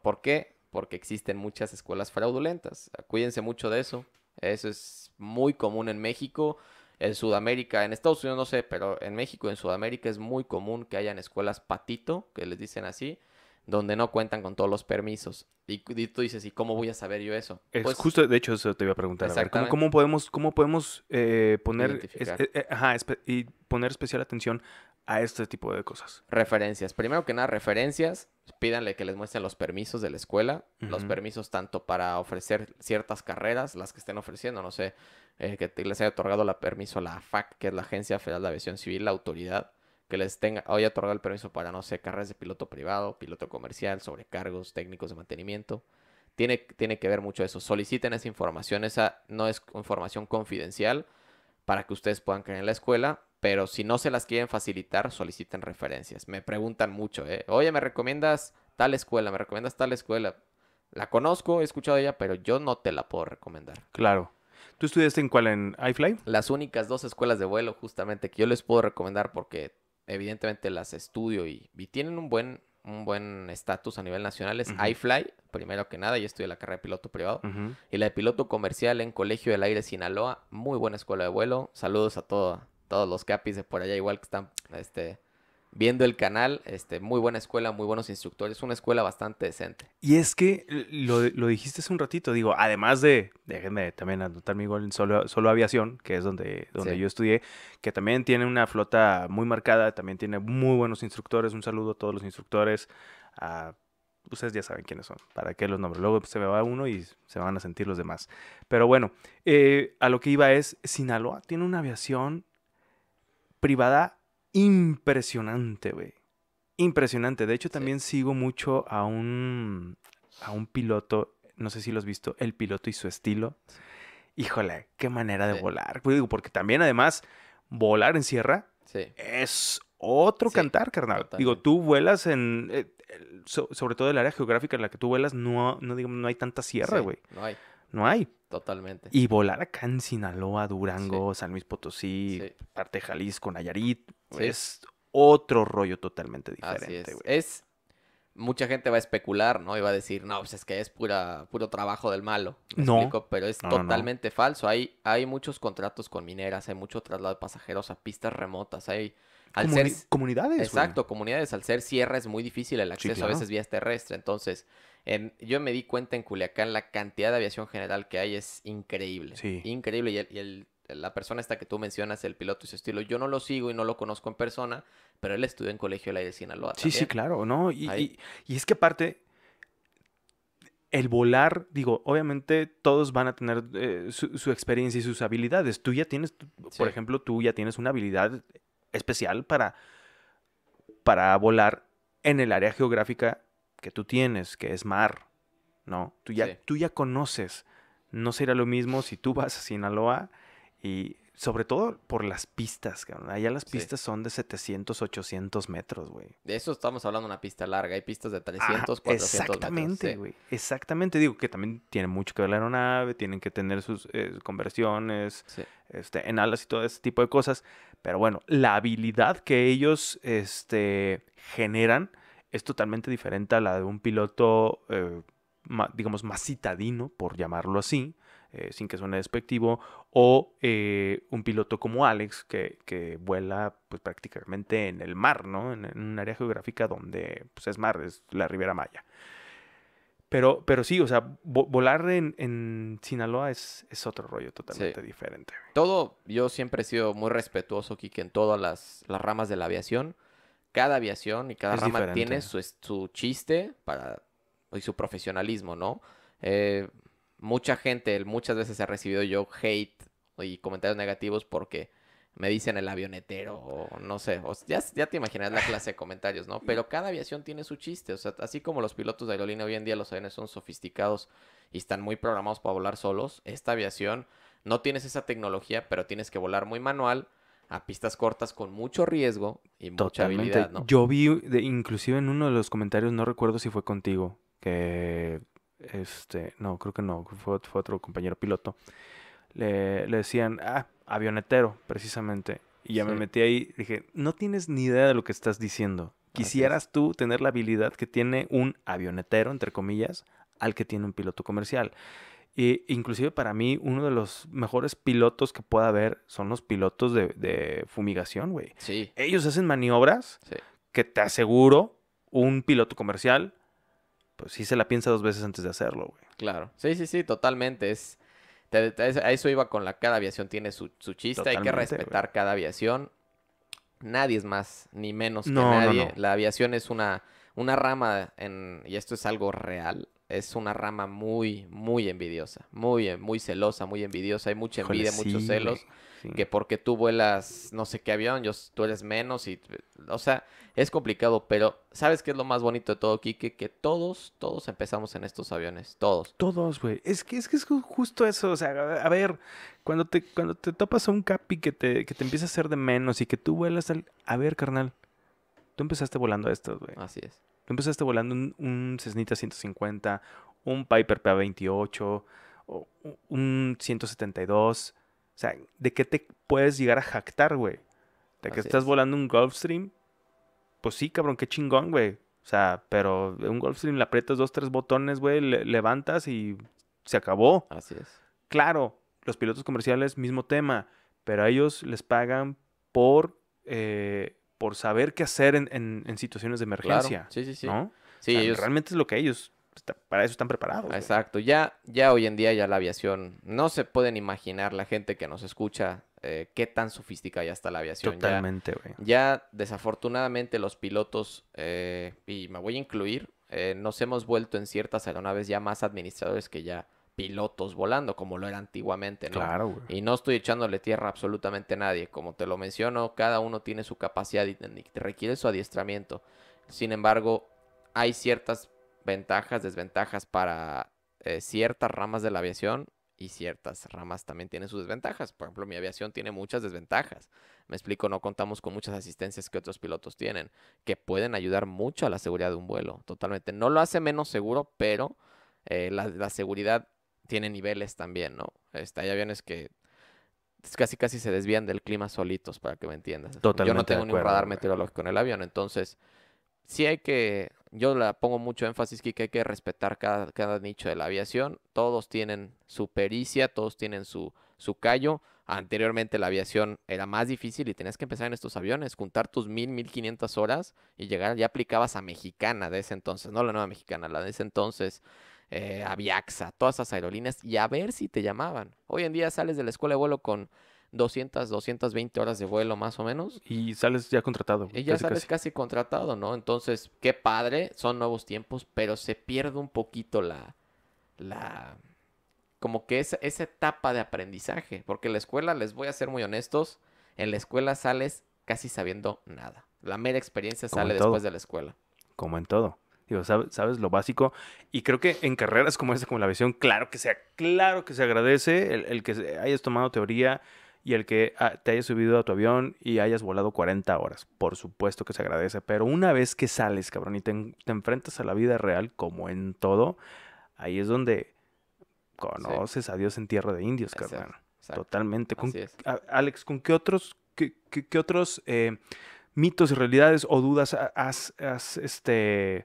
¿Por qué? Porque existen muchas escuelas fraudulentas. Cuídense mucho de eso. Eso es muy común en México. En Sudamérica, en Estados Unidos no sé, pero en México, en Sudamérica es muy común que hayan escuelas patito, que les dicen así, donde no cuentan con todos los permisos. Y, tú dices, ¿y cómo voy a saber yo eso? Es pues justo, de hecho, eso te iba a preguntar. ¿cómo, podemos, cómo podemos eh, poner, eh, y poner especial atención a este tipo de cosas? Referencias. Primero que nada, referencias. Pídanle que les muestren los permisos de la escuela, los permisos tanto para ofrecer ciertas carreras, las que estén ofreciendo, no sé, eh, que les haya otorgado la permiso a la FAC, que es la Agencia Federal de Aviación Civil, la autoridad que les tenga, hoy otorgado el permiso para, no sé, carreras de piloto privado, piloto comercial, sobrecargos, técnicos de mantenimiento. Tiene, tiene que ver mucho eso. Soliciten esa información, esa no es información confidencial para que ustedes puedan caer en la escuela, pero si no se las quieren facilitar, soliciten referencias. Me preguntan mucho, ¿eh? Oye, ¿me recomiendas tal escuela? ¿Me recomiendas tal escuela? La conozco, he escuchado ella, pero yo no te la puedo recomendar. Claro. ¿Tú estudiaste en cuál? ¿En iFly? Las únicas dos escuelas de vuelo, justamente, que yo les puedo recomendar porque evidentemente las estudio y, tienen un buen un buen estatus a nivel nacional es iFly, primero que nada, yo estudié la carrera de piloto privado y la de piloto comercial en Colegio del Aire Sinaloa, muy buena escuela de vuelo. Saludos a todos todos los capis de por allá igual que están este viendo el canal, este, muy buena escuela, muy buenos instructores, una escuela bastante decente. Y es que lo, dijiste hace un ratito, digo, además de, déjenme también anotar mi en solo, aviación, que es donde, donde yo estudié, que también tiene una flota muy marcada, también tiene muy buenos instructores, un saludo a todos los instructores, a ustedes ya saben quiénes son, para qué los nombres. Luego se me va uno y se van a sentir los demás. Pero bueno, eh, a lo que iba es, Sinaloa tiene una aviación privada impresionante, güey. Impresionante. De hecho, también sigo mucho a un, a un piloto, no sé si lo has visto, el piloto y su estilo. Híjole, qué manera de volar. porque también además volar en sierra es otro cantar, carnal. Digo, tú vuelas en. Eh, sobre todo el área geográfica en la que tú vuelas, no, no, digo no hay tanta sierra, güey. no hay. No hay. Totalmente. Y volar acá en Sinaloa, Durango, San Luis Potosí, parte de Jalisco, Nayarit, es otro rollo totalmente diferente, Es. Mucha gente va a especular, ¿no? Y va a decir, no, pues es que es pura, puro trabajo del malo. no. Pero es totalmente falso. Hay, hay muchos contratos con mineras, hay mucho traslado de pasajeros a pistas remotas, hay. comunidades. Exacto, comunidades. Al ser sierra es muy difícil el acceso a veces vías terrestre. Entonces, yo me di cuenta en Culiacán la cantidad de aviación general que hay es increíble. Sí. Increíble. y el la persona esta que tú mencionas, el piloto y su estilo, yo no lo sigo y no lo conozco en persona, pero él estudió en Colegio la Aire de Sinaloa. Sí, sí, claro, ¿no? Y, y, es que aparte, el volar, digo, obviamente todos van a tener eh, su, experiencia y sus habilidades. Tú ya tienes, por ejemplo, tú ya tienes una habilidad especial para, para volar en el área geográfica que tú tienes, que es mar, ¿no? Tú ya, tú ya conoces. No será lo mismo si tú vas a Sinaloa y sobre todo por las pistas, cabrón. Allá las pistas son de 700, 800 metros, güey. De eso estamos hablando una pista larga. Hay pistas de 300, ah, 400 metros. exactamente, güey. Exactamente. Digo que también tiene mucho que ver la aeronave, tienen que tener sus eh, conversiones este, en alas y todo ese tipo de cosas. Pero bueno, la habilidad que ellos este, generan es totalmente diferente a la de un piloto, eh, digamos, más citadino, por llamarlo así eh, sin que suene despectivo, o eh, un piloto como Alex, que, que, vuela pues, prácticamente en el mar, ¿no? En, un área geográfica donde pues, es mar, es la Ribera Maya. Pero, pero sí, o sea, volar en, en Sinaloa es, es, otro rollo totalmente diferente. Todo, yo siempre he sido muy respetuoso, Kike, en todas las, las ramas de la aviación. Cada aviación y cada rama tiene su, su chiste para, y su profesionalismo, ¿no? Eh, mucha gente, muchas veces he recibido yo hate y comentarios negativos porque me dicen el avionetero o no sé, ya, te imaginas la clase de comentarios, ¿no? Pero cada aviación tiene su chiste, o sea, así como los pilotos de aerolínea hoy en día los aviones son sofisticados y están muy programados para volar solos, esta aviación no tienes esa tecnología, pero tienes que volar muy manual a pistas cortas con mucho riesgo y mucha habilidad, ¿no? Yo vi, inclusive en uno de los comentarios, no recuerdo si fue contigo, que este, no, creo que no, fue, otro compañero piloto, le, decían, ah, avionetero, precisamente. Y ya me metí ahí, dije, no tienes ni idea de lo que estás diciendo. Quisieras tú tener la habilidad que tiene un avionetero, entre comillas, al que tiene un piloto comercial. Y inclusive para mí, uno de los mejores pilotos que pueda haber son los pilotos de, fumigación, güey. Sí. Ellos hacen maniobras que te aseguro un piloto comercial pues sí se la piensa dos veces antes de hacerlo, güey. Claro. Sí, sí, sí, totalmente. Es, a eso iba con la cada aviación tiene su, chiste, hay que respetar cada aviación. Nadie es más ni menos que no, nadie. La aviación es una, una rama en, y esto es algo real, es una rama muy, muy envidiosa, muy, muy celosa, muy envidiosa. Hay mucha envidia, muchos celos. Que porque tú vuelas no sé qué avión, yo, tú eres menos y... O sea, es complicado, pero ¿sabes qué es lo más bonito de todo, Kike? Que todos, todos empezamos en estos aviones, todos. Todos, güey. Es que, es que es justo eso, o sea, a ver, cuando te, cuando te topas a un capi que te, que te empieza a hacer de menos y que tú vuelas al... A ver, carnal, tú empezaste volando a estos, güey. Así es. Tú empezaste volando un, un Cessnita 150, un Piper PA28, un 172. O sea, ¿de qué te puedes llegar a jactar, güey? De que estás volando un Gulfstream. Pues sí, cabrón, qué chingón, güey. O sea, pero un Gulfstream le aprietas dos, tres botones, güey, levantas y se acabó. Así es. Claro, los pilotos comerciales, mismo tema, pero a ellos les pagan por eh, por saber qué hacer en, situaciones de emergencia. Claro. Sí, sí, sí. ¿no? sí ellos... Realmente es lo que ellos, para eso están preparados. Exacto, ya, ya hoy en día ya la aviación, no se pueden imaginar la gente que nos escucha eh, qué tan sofisticada ya está la aviación. Totalmente, güey. Ya, desafortunadamente los pilotos, eh, y me voy a incluir, eh, nos hemos vuelto en ciertas aeronaves ya más administradores que ya pilotos volando, como lo era antiguamente, ¿no? Claro, Y no estoy echándole tierra a absolutamente nadie. Como te lo menciono, cada uno tiene su capacidad y requiere su adiestramiento. Sin embargo, hay ciertas ventajas, desventajas para eh, ciertas ramas de la aviación y ciertas ramas también tienen sus desventajas. Por ejemplo, mi aviación tiene muchas desventajas. Me explico, no contamos con muchas asistencias que otros pilotos tienen, que pueden ayudar mucho a la seguridad de un vuelo, totalmente. No lo hace menos seguro, pero eh, la, seguridad tiene niveles también, ¿no? Este, hay aviones que casi casi se desvían del clima solitos, para que me entiendas. Totalmente Yo no tengo ni un radar meteorológico en el avión, entonces sí hay que, yo la pongo mucho énfasis que hay que respetar cada, cada nicho de la aviación. Todos tienen su pericia, todos tienen su, su callo. Anteriormente la aviación era más difícil y tenías que empezar en estos aviones, juntar tus mil, mil quinientas horas y llegar, ya aplicabas a mexicana de ese entonces, no la nueva mexicana, la de ese entonces eh, Aviaxa, todas esas aerolíneas y a ver si te llamaban. Hoy en día sales de la escuela de vuelo con 200, 220 horas de vuelo más o menos. Y sales ya contratado. Y ya sales casi. contratado, ¿no? Entonces, qué padre, son nuevos tiempos, pero se pierde un poquito la... la como que esa, esa etapa de aprendizaje, porque en la escuela, les voy a ser muy honestos, en la escuela sales casi sabiendo nada. La mera experiencia sale después de la escuela. Como en todo sabes, lo básico. Y creo que en carreras como esta, como la visión, claro que sea, claro que se agradece el, que hayas tomado teoría y el que ah, te hayas subido a tu avión y hayas volado 40 horas. Por supuesto que se agradece, pero una vez que sales, cabrón, y te, enfrentas a la vida real, como en todo, ahí es donde conoces a Dios en tierra de indios, cabrón. Totalmente. Alex, ¿con qué otros, qué, otros eh, mitos y realidades o dudas has, has este,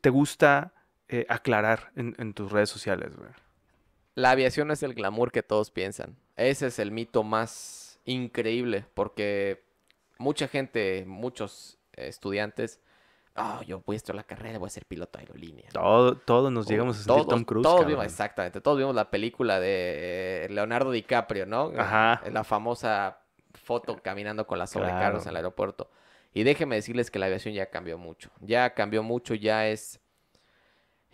te, gusta eh, aclarar en, tus redes sociales, La aviación es el glamour que todos piensan. Ese es el mito más increíble porque mucha gente, muchos estudiantes, ah, yo voy a estudiar la carrera, voy a ser piloto de aerolínea. Todo, todos nos llegamos a sentir Tom Cruise. Todos vimos, exactamente, todos vimos la película de eh, Leonardo DiCaprio, ¿no? Ajá. La famosa foto caminando con las sobrecargas en el aeropuerto. Y déjenme decirles que la aviación ya cambió mucho. Ya cambió mucho, ya es...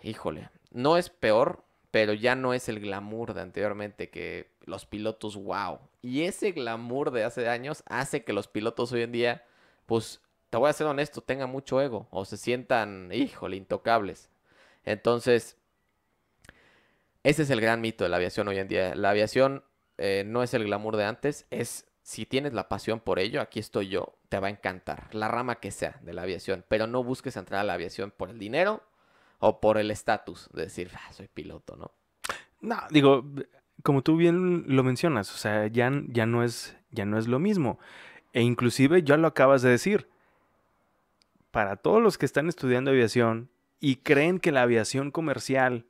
Híjole, no es peor, pero ya no es el glamour de anteriormente que los pilotos, wow. Y ese glamour de hace años hace que los pilotos hoy en día, pues, te voy a ser honesto, tengan mucho ego o se sientan, híjole, intocables. Entonces, ese es el gran mito de la aviación hoy en día. La aviación eh, no es el glamour de antes, es si tienes la pasión por ello, aquí estoy yo, te va a encantar, la rama que sea de la aviación, pero no busques entrar a la aviación por el dinero o por el estatus, de decir, ah, soy piloto, ¿no? No, digo, como tú bien lo mencionas, o sea, ya, ya, no es, ya no es lo mismo. E inclusive ya lo acabas de decir, para todos los que están estudiando aviación y creen que la aviación comercial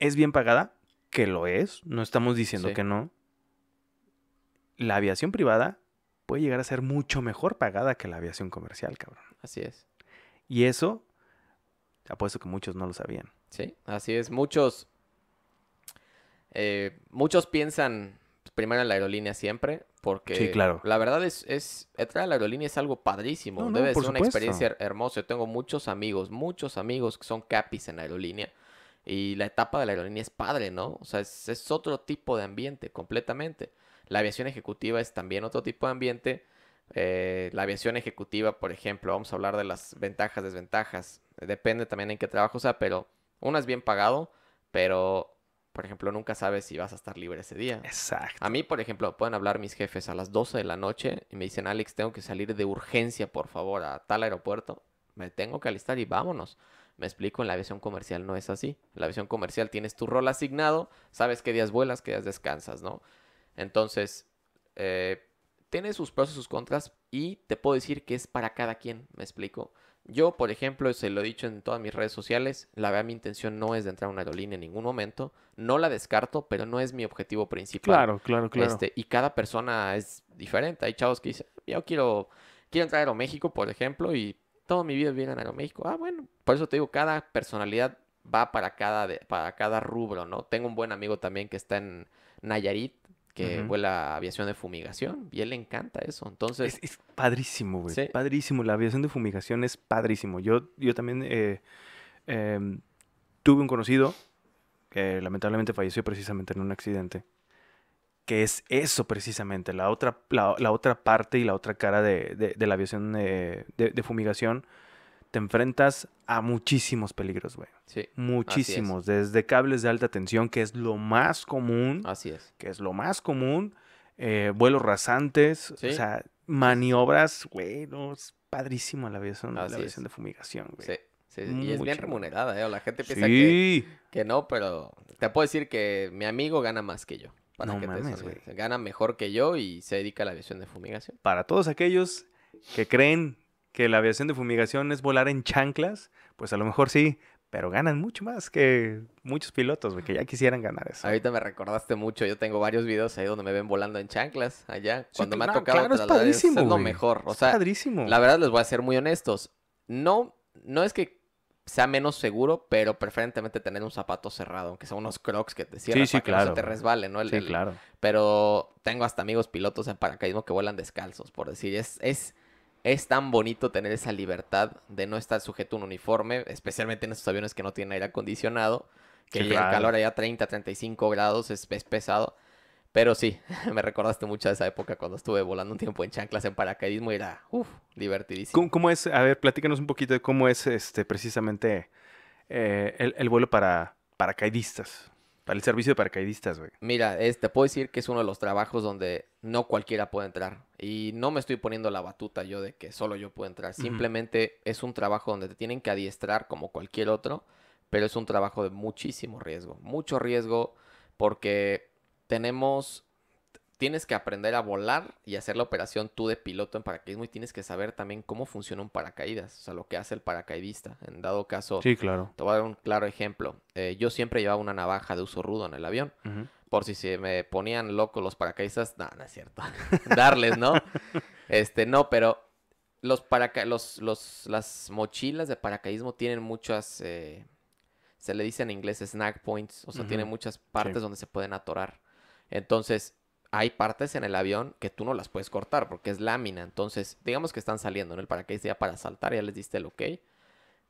es bien pagada, que lo es, no estamos diciendo que no, la aviación privada puede llegar a ser mucho mejor pagada que la aviación comercial, cabrón. Así es. Y eso, apuesto que muchos no lo sabían. Sí, así es. Muchos, eh, muchos piensan primero en la aerolínea siempre, porque sí, claro. la verdad es, es, entrar a la aerolínea es algo padrísimo, no, debe ser una experiencia hermosa. Yo tengo muchos amigos, muchos amigos que son capis en la aerolínea. Y la etapa de la aerolínea es padre, ¿no? O sea, es, es otro tipo de ambiente completamente. La aviación ejecutiva es también otro tipo de ambiente. Eh, la aviación ejecutiva, por ejemplo, vamos a hablar de las ventajas, desventajas. Depende también en qué trabajo sea, pero uno es bien pagado, pero, por ejemplo, nunca sabes si vas a estar libre ese día. Exacto. A mí, por ejemplo, pueden hablar mis jefes a las 12 de la noche y me dicen, Alex, tengo que salir de urgencia, por favor, a tal aeropuerto. Me tengo que alistar y vámonos. Me explico, en la aviación comercial no es así. En la aviación comercial tienes tu rol asignado, sabes qué días vuelas, qué días descansas, ¿no? Entonces, eh, tiene sus pros y sus contras y te puedo decir que es para cada quien, me explico. Yo, por ejemplo, se lo he dicho en todas mis redes sociales, la verdad mi intención no es de entrar a una aerolínea en ningún momento, no la descarto, pero no es mi objetivo principal. Claro, claro, claro. Este, y cada persona es diferente. Hay chavos que dicen, yo quiero, quiero entrar a Aeroméxico, por ejemplo, y toda mi vida viene a Aeroméxico. Ah, bueno, por eso te digo, cada personalidad va para cada, para cada rubro, ¿no? Tengo un buen amigo también que está en Nayarit que vuela aviación de fumigación y él le encanta eso. Entonces... Es, padrísimo, güey. Padrísimo. La aviación de fumigación es padrísimo. Yo, yo también eh, em, tuve un conocido que lamentablemente falleció precisamente en un accidente que es eso precisamente, la otra, la, otra parte y la otra cara de, la aviación eh, de, de, fumigación te enfrentas a muchísimos peligros, güey. Sí. Muchísimos. Desde cables de alta tensión, que es lo más común. Así es. Que es lo más común. Eh, vuelos rasantes. ¿Sí? O sea, maniobras, güey. No, es padrísimo la aviación, de fumigación, güey. Sí. y es bien remunerada, ¿eh? La gente piensa que, no, pero te puedo decir que mi amigo gana más que yo. no mames, güey. Gana mejor que yo y se dedica a la aviación de fumigación. Para todos aquellos que creen que la aviación de fumigación es volar en chanclas, pues a lo mejor sí, pero ganan mucho más que muchos pilotos, que ya quisieran ganar eso. Ahorita me recordaste mucho, yo tengo varios videos ahí donde me ven volando en chanclas, allá, cuando me ha tocado claro, es mejor, o sea, es padrísimo. la verdad les voy a ser muy honestos, no, no es que sea menos seguro, pero preferentemente tener un zapato cerrado, aunque sean unos crocs que te cierran claro. que se te resbalen. ¿no? sí, claro. Pero tengo hasta amigos pilotos en paracaidismo que vuelan descalzos, por decir, es es tan bonito tener esa libertad de no estar sujeto a un uniforme, especialmente en esos aviones que no tienen aire acondicionado, que el calor allá a 30, 35 grados es, pesado. Pero sí, me recordaste mucho de esa época cuando estuve volando un tiempo en chanclas en paracaidismo y era, uff, divertidísimo. ¿Cómo, es? A ver, platícanos un poquito de cómo es este precisamente eh, el, vuelo para paracaidistas. Para el servicio de paracaidistas, güey. Mira, este te puedo decir que es uno de los trabajos donde no cualquiera puede entrar. Y no me estoy poniendo la batuta yo de que solo yo puedo entrar. Simplemente es un trabajo donde te tienen que adiestrar como cualquier otro, pero es un trabajo de muchísimo riesgo. Mucho riesgo porque tenemos tienes que aprender a volar y hacer la operación tú de piloto en paracaidismo y tienes que saber también cómo funciona un paracaídas, o sea, lo que hace el paracaidista. En dado caso, sí, claro. te voy a dar un claro ejemplo. Eh, yo siempre llevaba una navaja de uso rudo en el avión. Por si se me ponían locos los paracaidistas, no, no es cierto. Darles, ¿no? este, no, pero los, paraca los, las mochilas de paracaidismo tienen muchas, eh, se le dice en inglés snack points, o sea, tienen muchas partes donde se pueden atorar. Entonces, hay partes en el avión que tú no las puedes cortar porque es lámina. Entonces, digamos que están saliendo en el paracaídas ya para saltar, ya les diste el ok.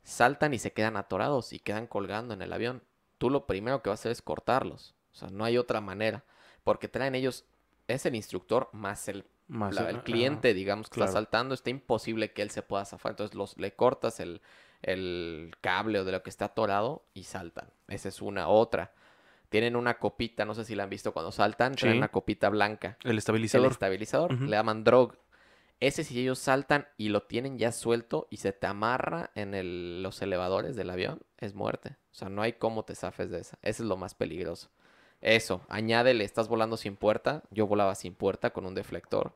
Saltan y se quedan atorados y quedan colgando en el avión. Tú lo primero que vas a hacer es cortarlos. O sea, no hay otra manera. Porque traen ellos, es el instructor más el, más el, cliente, digamos, que está saltando. Está imposible que él se pueda zafar. Entonces los, le cortas el, el cable o de lo que está atorado y saltan. Esa es una. Otra tienen una copita, no sé si la han visto cuando saltan, tienen una copita blanca. El estabilizador. El estabilizador, le llaman drog. Ese si ellos saltan y lo tienen ya suelto y se te amarra en los elevadores del avión, es muerte. O sea, no hay cómo te zafes de esa. Ese es lo más peligroso. Eso, añádele, estás volando sin puerta. Yo volaba sin puerta con un deflector.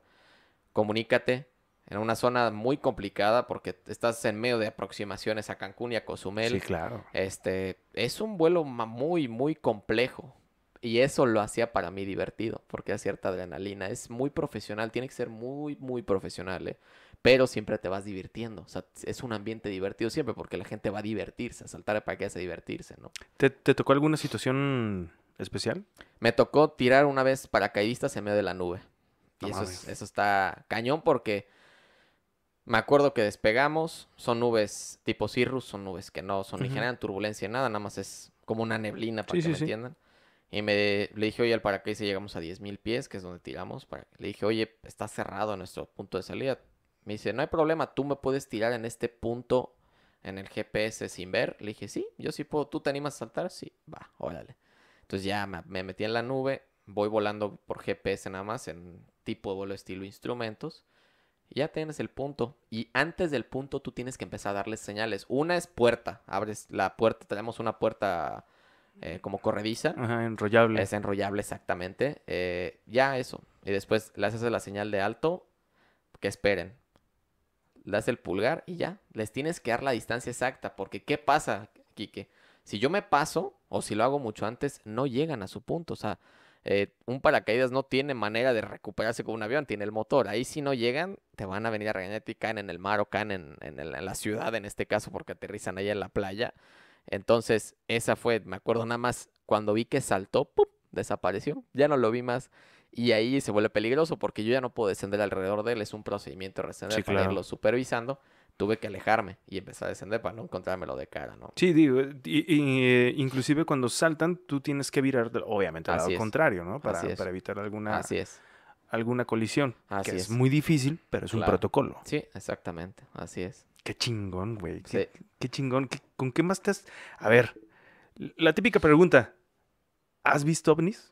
Comunícate, en una zona muy complicada porque estás en medio de aproximaciones a Cancún y a Cozumel. Sí, claro. Este, es un vuelo muy, muy complejo. Y eso lo hacía para mí divertido, porque a cierta adrenalina. Es muy profesional, tiene que ser muy, muy profesional, ¿eh? Pero siempre te vas divirtiendo. O sea, es un ambiente divertido siempre porque la gente va a divertirse, a saltar para que hace divertirse, ¿no? ¿Te, tocó alguna situación especial? Me tocó tirar una vez paracaidistas en medio de la nube. Y eso, eso está cañón porque me acuerdo que despegamos, son nubes tipo cirrus, son nubes que no son generan turbulencia ni nada, nada más es como una neblina para que entiendan. Y me, le dije, oye, al paracaídas llegamos a 10.000 pies, que es donde tiramos. Le dije, oye, está cerrado nuestro punto de salida. Me dice, no hay problema, tú me puedes tirar en este punto en el GPS sin ver. Le dije, sí, yo sí puedo, ¿tú te animas a saltar? Sí, va, órale. Entonces ya me, me metí en la nube, voy volando por GPS nada más, en tipo de vuelo estilo instrumentos ya tienes el punto. Y antes del punto tú tienes que empezar a darles señales. Una es puerta. Abres la puerta, tenemos una puerta eh, como corrediza. Ajá, enrollable. Es enrollable, exactamente. Eh, ya eso. Y después le haces la señal de alto, que esperen. Le das el pulgar y ya. Les tienes que dar la distancia exacta. Porque ¿qué pasa, Quique? Si yo me paso o si lo hago mucho antes, no llegan a su punto. O sea, eh, un paracaídas no tiene manera de recuperarse con un avión, tiene el motor. Ahí si no llegan, te van a venir a regañar y caen en el mar o caen en, la ciudad, en este caso, porque aterrizan ahí en la playa. Entonces, esa fue, me acuerdo nada más, cuando vi que saltó, ¡pum! desapareció, ya no lo vi más. Y ahí se vuelve peligroso porque yo ya no puedo descender alrededor de él, es un procedimiento de supervisando tuve que alejarme y empezar a descender para no encontrármelo de cara, ¿no? Sí, digo, y, eh, inclusive cuando saltan, tú tienes que virar, obviamente, al contrario, ¿no? Para, para evitar alguna... Así es alguna colisión. Así que es. es. muy difícil, pero es un protocolo. Sí, exactamente. Así es. Qué chingón, güey. Qué, qué, chingón. ¿Con qué más te has.? A ver, la típica pregunta: ¿has visto ovnis?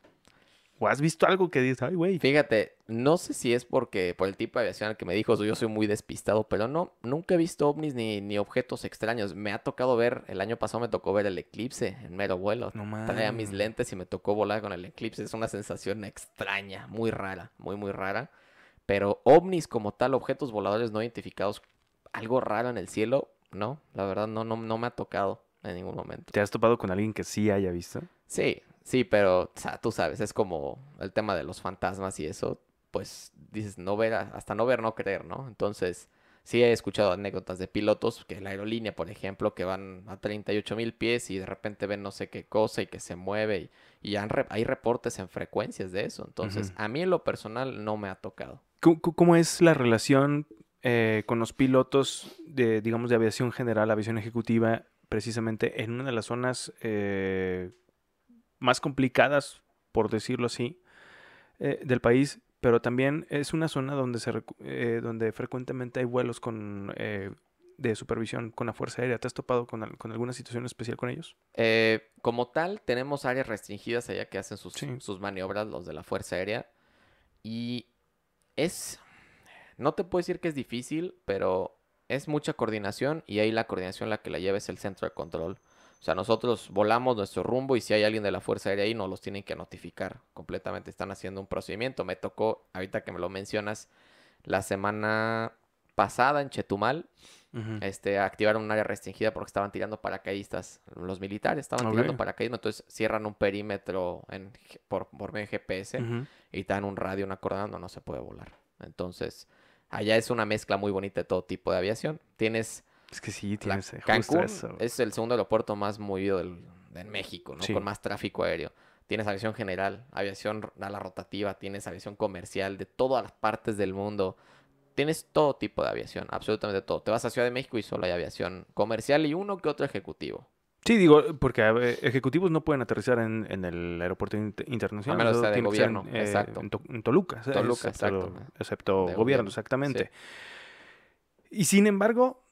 has visto algo que dices, ay, güey? Fíjate, no sé si es porque por el tipo de aviación al que me dijo, yo soy muy despistado, pero no, nunca he visto ovnis ni, objetos extraños. Me ha tocado ver, el año pasado me tocó ver el eclipse en mero vuelo. No mames. Traía mis lentes y me tocó volar con el eclipse. Es una sensación extraña, muy rara, muy, muy rara. Pero ovnis como tal, objetos voladores no identificados, algo raro en el cielo, no, la verdad no, no, no me ha tocado en ningún momento. ¿Te has topado con alguien que sí haya visto? Sí, Sí, pero o tú sabes, es como el tema de los fantasmas y eso, pues dices, no ver, hasta no ver, no creer, ¿no? Entonces, sí he escuchado anécdotas de pilotos, que la aerolínea, por ejemplo, que van a 38 mil pies y de repente ven no sé qué cosa y que se mueve y, hay reportes en frecuencias de eso. Entonces, a mí en lo personal no me ha tocado. ¿Cómo, es la relación eh, con los pilotos de, digamos, de aviación general, aviación ejecutiva, precisamente en una de las zonas... Eh más complicadas, por decirlo así, eh, del país, pero también es una zona donde, se, eh, donde frecuentemente hay vuelos con, eh, de supervisión con la Fuerza Aérea. ¿Te has topado con, alguna situación especial con ellos? como tal, tenemos áreas restringidas allá que hacen sus, sus maniobras, los de la Fuerza Aérea, y es, no te puedo decir que es difícil, pero es mucha coordinación y ahí la coordinación la que la lleva es el centro de control. O sea, nosotros volamos nuestro rumbo y si hay alguien de la Fuerza Aérea ahí, nos los tienen que notificar completamente. Están haciendo un procedimiento. Me tocó, ahorita que me lo mencionas, la semana pasada en Chetumal, este, activaron un área restringida porque estaban tirando paracaidistas. Los militares estaban tirando paracaidismo, entonces cierran un perímetro en, por, medio GPS y te dan un radio, una acordando no, no se puede volar. Entonces, allá es una mezcla muy bonita de todo tipo de aviación. Tienes es que sí, tienes Es el segundo aeropuerto más movido del, de México, ¿no? Con más tráfico aéreo. Tienes aviación general, aviación a la rotativa, tienes aviación comercial de todas las partes del mundo. Tienes todo tipo de aviación, absolutamente todo. Te vas a Ciudad de México y solo hay aviación comercial y uno que otro ejecutivo. Sí, digo, porque ejecutivos no pueden aterrizar en, el aeropuerto internacional. A menos de gobierno, eh, exacto. En, Toluca, excepto, exacto. Excepto gobierno, exactamente. Y sin embargo,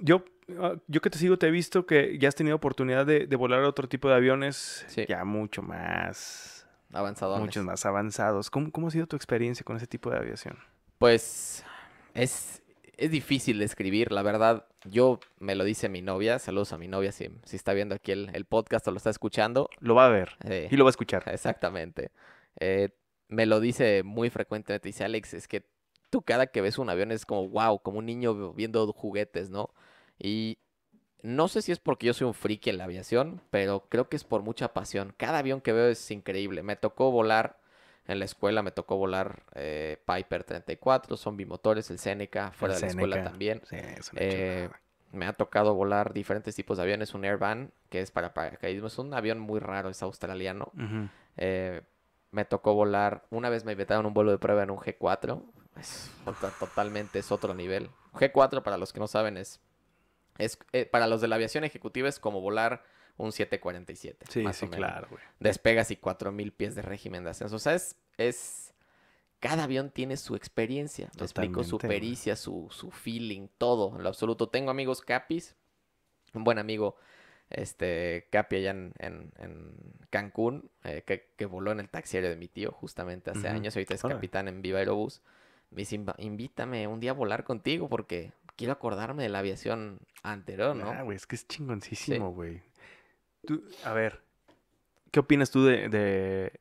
yo, ah, yo que te sigo, te he visto que ya has tenido oportunidad de, volar a otro tipo de aviones ya mucho más avanzados. Muchos más avanzados. ¿Cómo, ha sido tu experiencia con ese tipo de aviación? Pues es, es difícil describir, la verdad. Yo me lo dice mi novia, saludos a mi novia si, si está viendo aquí el, podcast o lo está escuchando. Lo va a ver eh, y lo va a escuchar. Exactamente. Eh, me lo dice muy frecuentemente, dice Alex, es que tú cada que ves un avión es como wow, como un niño viendo juguetes, ¿no? Y no sé si es porque yo soy un friki en la aviación, pero creo que es por mucha pasión. Cada avión que veo es increíble. Me tocó volar en la escuela, me tocó volar eh, Piper 34, son bimotores, el Seneca, fuera de la escuela también. Eh, me ha tocado volar diferentes tipos de aviones, un Airvan, que es para paracaidismo, es un avión muy raro, es australiano. Eh, me tocó volar, una vez me invitaron un vuelo de prueba en un G4, totalmente es otro nivel. G4, para los que no saben, es es, eh, para los de la aviación ejecutiva es como volar un 747. Sí, más o menos. claro, Despegas y 4000 pies de régimen de ascenso. O sea, es, Cada avión tiene su experiencia. explico, su pericia, su, su feeling, todo, en lo absoluto. Tengo amigos capis. Un buen amigo, este, capi allá en, Cancún, eh, que, voló en el aéreo de mi tío justamente hace años. Ahorita es capitán en Viva Aerobús. Me dice, invítame un día a volar contigo porque quiero acordarme de la aviación anterior, ¿no? Ah, güey, es que es chingoncísimo, güey. a ver, ¿qué opinas tú de, de,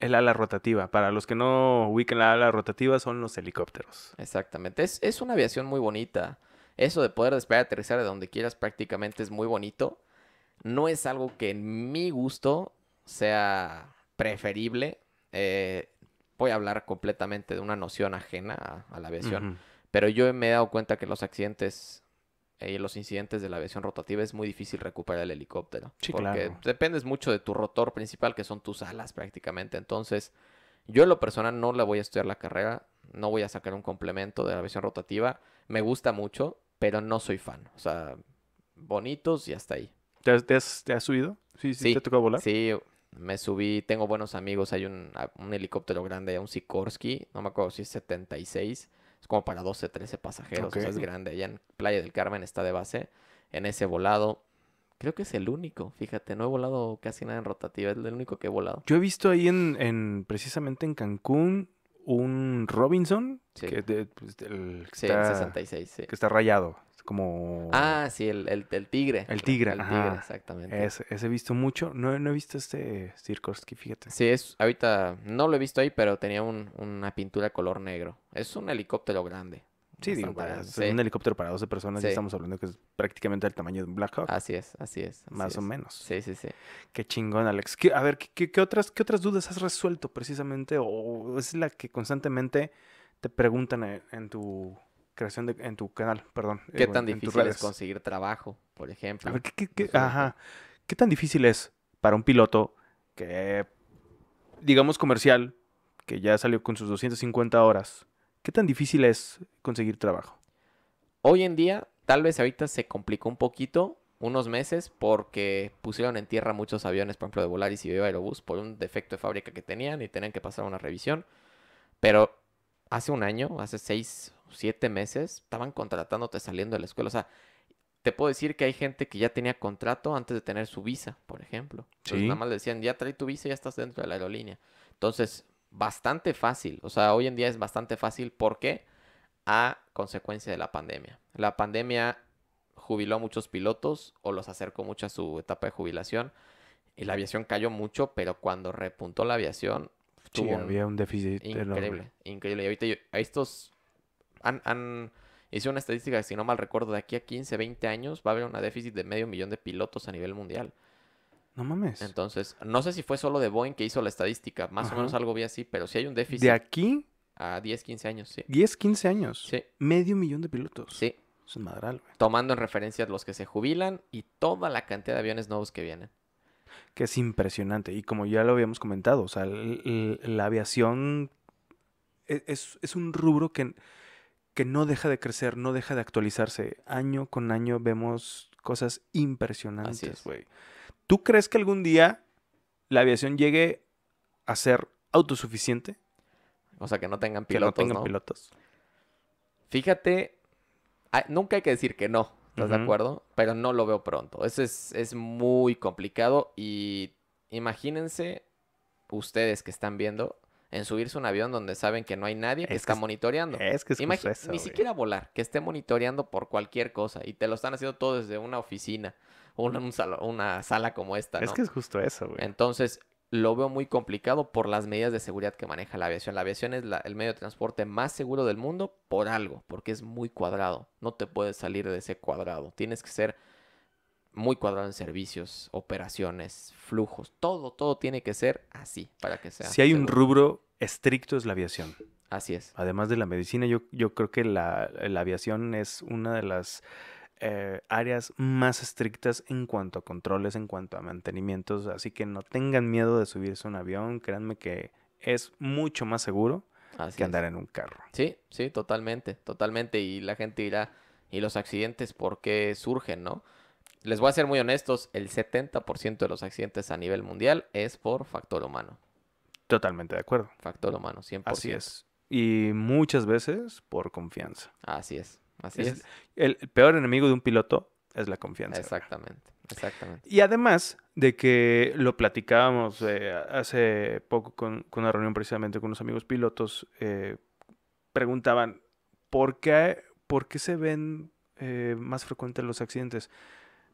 el ala rotativa? Para los que no ubiquen la ala rotativa, son los helicópteros. Exactamente. Es, una aviación muy bonita. Eso de poder despegar y aterrizar de donde quieras prácticamente es muy bonito. No es algo que en mi gusto sea preferible. Eh, voy a hablar completamente de una noción ajena a, la aviación. Pero yo me he dado cuenta que los accidentes y eh, los incidentes de la aviación rotativa es muy difícil recuperar el helicóptero. porque dependes mucho de tu rotor principal, que son tus alas prácticamente. Entonces, yo en lo personal no la voy a estudiar la carrera, no voy a sacar un complemento de la aviación rotativa. Me gusta mucho, pero no soy fan. O sea, bonitos y hasta ahí. ¿Te has, te has, subido? ¿Sí, sí, te tocó volar? Sí, me subí, tengo buenos amigos, hay un, ah, un helicóptero grande, un Sikorsky, no me acuerdo si es 76 como para 12, 13 pasajeros. es grande. Allá en Playa del Carmen está de base. En ese volado. Creo que es el único, fíjate, no he volado casi nada en rotativa, es el único que he volado. Yo he visto ahí en, precisamente en Cancún, un Robinson 66, pues, que está rayado como... Ah, sí, el, el, el tigre. El tigre, El, tigre, exactamente. Ese, he visto mucho. No, he visto este Sirkorsky, fíjate. Sí, es, ahorita no lo he visto ahí, pero tenía una pintura color negro. Es un helicóptero grande. Sí, es un helicóptero para 12 personas y estamos hablando que es prácticamente el tamaño de un Black Hawk. Así es, así es. más o menos. Sí, sí, sí. Qué chingón, Alex. a ver, ¿qué, qué, otras, ¿qué otras dudas has resuelto precisamente? ¿O es la que constantemente te preguntan en tu creación en tu canal, perdón. ¿Qué tan difícil es conseguir trabajo, por ejemplo? ¿qué, tan difícil es para un piloto que, digamos, comercial, que ya salió con sus 250 horas, ¿qué tan difícil es conseguir trabajo? Hoy en día, tal vez ahorita se complicó un poquito, unos meses, porque pusieron en tierra muchos aviones, por ejemplo, de Volaris y Viva Aerobús, por un defecto de fábrica que tenían y tenían que pasar una revisión. Pero hace un año, hace seis, siete meses, estaban contratándote saliendo de la escuela. O sea, te puedo decir que hay gente que ya tenía contrato antes de tener su visa, por ejemplo. Entonces, nada más le decían, ya trae tu visa, ya estás dentro de la aerolínea. Entonces, bastante fácil. O sea, hoy en día es bastante fácil. porque A consecuencia de la pandemia. La pandemia jubiló a muchos pilotos o los acercó mucho a su etapa de jubilación. Y la aviación cayó mucho, pero cuando repuntó la aviación, un... había un déficit increíble. Increíble. Y ahorita yo, a estos han, han una estadística, si no mal recuerdo, de aquí a 15, 20 años va a haber un déficit de medio millón de pilotos a nivel mundial. No mames. Entonces, no sé si fue solo de Boeing que hizo la estadística, más o menos algo vi así, pero si hay un déficit. De aquí a 10, 15 años, sí. 10, 15 años. Sí. Medio millón de pilotos. Sí. Es un madral, Tomando en referencia los que se jubilan y toda la cantidad de aviones nuevos que vienen. Que es impresionante. Y como ya lo habíamos comentado, o sea, la aviación e, es un rubro que que no deja de crecer, no deja de actualizarse. Año con año vemos cosas impresionantes, güey. ¿Tú crees que algún día la aviación llegue a ser autosuficiente? O sea, que no tengan pilotos. no tengan pilotos. Fíjate, nunca hay que decir que no, ¿estás de acuerdo? Pero no lo veo pronto. Eso es, es muy complicado y imagínense ustedes que están viendo en subirse a un avión donde saben que no hay nadie que está monitoreando. Es que es justo eso, Ni siquiera volar, que esté monitoreando por cualquier cosa y te lo están haciendo todo desde una oficina o una, sala como esta. Es que es justo eso, güey. Entonces, lo veo muy complicado por las medidas de seguridad que maneja la aviación. La aviación es el medio de transporte más seguro del mundo por algo, porque es muy cuadrado. No te puedes salir de ese cuadrado. Tienes que ser muy cuadrado en servicios, operaciones, flujos, todo, todo tiene que ser así para que sea. Si hay un rubro estricto es la aviación. Así es. Además de la medicina, yo, yo creo que la, aviación es una de las eh, áreas más estrictas en cuanto a controles, en cuanto a mantenimientos, así que no tengan miedo de subirse a un avión, créanme que es mucho más seguro que andar en un carro. Sí, sí, totalmente, totalmente, y la gente irá ¿y los accidentes por qué surgen, no? Les voy a ser muy honestos, el 70% de los accidentes a nivel mundial es por factor humano. Totalmente de acuerdo. Factor humano, 100%. Así es. Y muchas veces por confianza. Así es, así es. El peor enemigo de un piloto es la confianza. Exactamente, exactamente. Y además de que lo platicábamos eh, hace poco con, una reunión precisamente con unos amigos pilotos, eh, preguntaban, ¿por qué, qué se ven eh, más frecuentes los accidentes?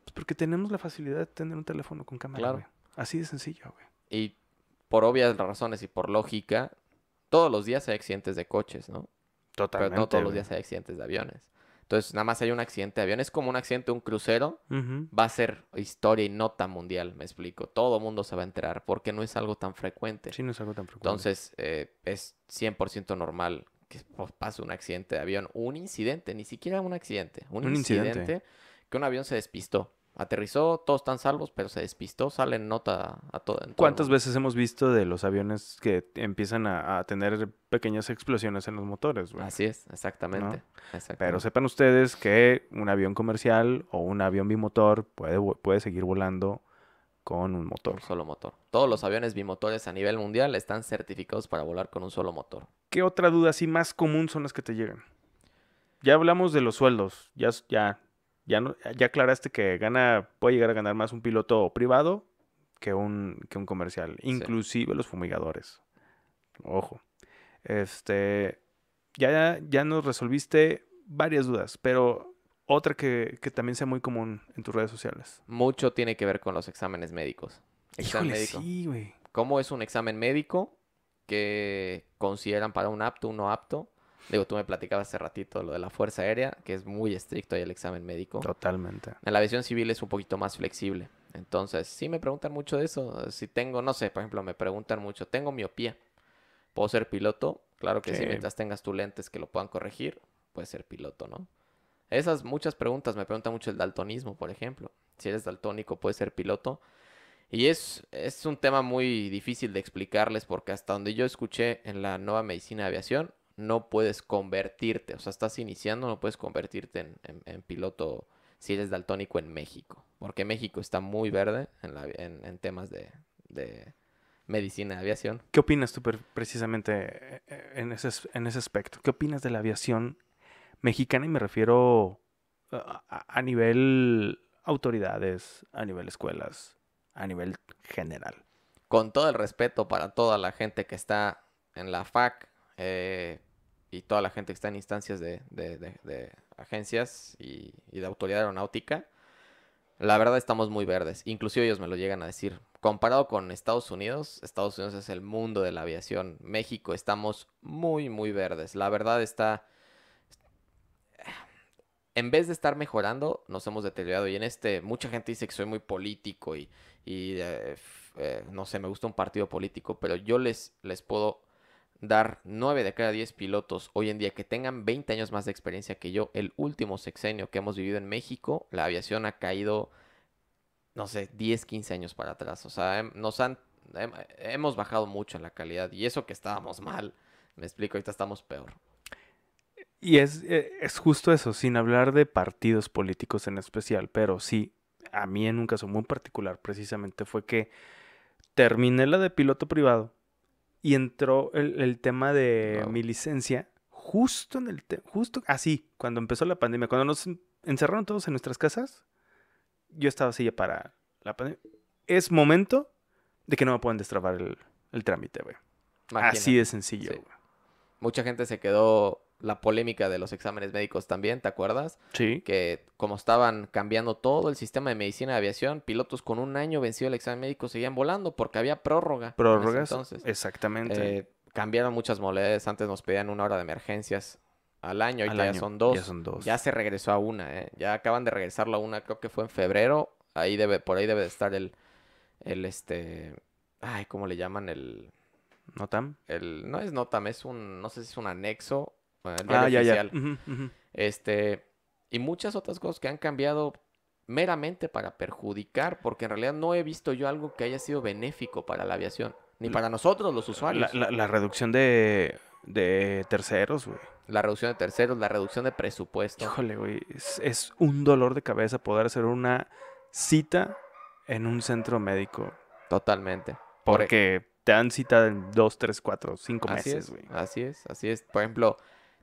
Pues porque tenemos la facilidad de tener un teléfono con cámara, Así de sencillo, güey. Y por obvias razones y por lógica, todos los días hay accidentes de coches, ¿no? Totalmente. Pero no todos los días hay accidentes de aviones. Entonces, nada más hay un accidente de avión. Es como un accidente de un crucero. Va a ser historia y nota mundial, me explico. Todo mundo se va a enterar porque no es algo tan frecuente. Sí, no es algo tan frecuente. Entonces, eh, es 100% normal que pues, pase un accidente de avión. Un incidente, ni siquiera un accidente. Un, incidente, que un avión se despistó aterrizó, todos están salvos, pero se despistó, sale nota a todo. ¿Cuántas veces hemos visto de los aviones que empiezan a, tener pequeñas explosiones en los motores? Así es, exactamente, Pero sepan ustedes que un avión comercial o un avión bimotor puede, puede seguir volando con un motor. Un solo motor. Todos los aviones bimotores a nivel mundial están certificados para volar con un solo motor. ¿Qué otra duda así más común son las que te llegan? Ya hablamos de los sueldos, ya, ya, ya, ya aclaraste que gana, puede llegar a ganar más un piloto privado que un, un comercial. Inclusive los fumigadores. Ojo. Este, ya, ya nos resolviste varias dudas, pero otra que, también sea muy común en tus redes sociales. Mucho tiene que ver con los exámenes médicos. Examen Sí, güey. ¿Cómo es un examen médico que consideran para un apto, un no apto? Digo, tú me platicabas hace ratito lo de la Fuerza Aérea, que es muy estricto ahí el examen médico. Totalmente. En la aviación civil es un poquito más flexible. Entonces, sí me preguntan mucho de eso. Si tengo, no sé, por ejemplo, me preguntan mucho, tengo miopía. ¿Puedo ser piloto? Claro que sí, mientras tengas tus lentes que lo puedan corregir, puedes ser piloto, ¿no? Esas muchas preguntas, me preguntan mucho el daltonismo, por ejemplo. Si eres daltónico, puedes ser piloto. Y es, es un tema muy difícil de explicarles porque hasta donde yo escuché en la nueva medicina de aviación, no puedes convertirte, o sea, estás iniciando, no puedes convertirte en, piloto si eres daltónico en México, porque México está muy verde en, temas de, medicina de aviación. ¿Qué opinas tú precisamente eh, eh, en ese, en ese aspecto? ¿Qué opinas de la aviación mexicana? Y me refiero a, a nivel autoridades, a nivel escuelas, a nivel general. Con todo el respeto para toda la gente que está en la FAC, eh, y toda la gente que está en instancias de, agencias y, de autoridad aeronáutica, la verdad estamos muy verdes. Inclusive ellos me lo llegan a decir. Comparado con Estados Unidos, Estados Unidos es el mundo de la aviación. México estamos muy, muy verdes. La verdad está... En vez de estar mejorando, nos hemos deteriorado. Y en este, mucha gente dice que soy muy político y, eh, eh, no sé, me gusta un partido político, pero yo les, les puedo dar nueve de cada 10 pilotos hoy en día que tengan 20 años más de experiencia que yo, el último sexenio que hemos vivido en México, la aviación ha caído, no sé, 10, 15 años para atrás. O sea, em, nos han, em, hemos bajado mucho en la calidad y eso que estábamos mal, me explico, ahorita estamos peor. Y es, eh, es justo eso, sin hablar de partidos políticos en especial, pero sí, a mí en un caso muy particular precisamente fue que terminé la de piloto privado y entró el, tema de mi licencia justo en el justo así cuando empezó la pandemia cuando nos encerraron todos en nuestras casas yo estaba así para la pandemia es momento de que no me puedan destrabar el, trámite güey así de sencillo mucha gente se quedó la polémica de los exámenes médicos también, ¿te acuerdas? Sí. Que como estaban cambiando todo el sistema de medicina de aviación, pilotos con un año vencido el examen médico seguían volando porque había prórroga. Prórrogas. entonces. Exactamente. Eh, cambiaron muchas modalidades. Antes nos pedían una hora de emergencias al año y ya, Son dos. ya son dos. Ya se regresó a una, ¿eh? Ya acaban de regresarlo a una, creo que fue en febrero. Ahí debe, por ahí debe de estar el, el este, ay, ¿cómo le llaman? El... ¿Notam? El, no es Notam, es un, no sé si es un anexo Ah, Este, y muchas otras cosas que han cambiado meramente para perjudicar, porque en realidad no he visto yo algo que haya sido benéfico para la aviación, ni para nosotros los usuarios. La, reducción de, terceros, güey. La reducción de terceros, la reducción de presupuesto. Híjole, güey, es, un dolor de cabeza poder hacer una cita en un centro médico. Totalmente. E porque te dan cita en dos, tres, cuatro, cinco meses, güey. Así es, así es. Por ejemplo,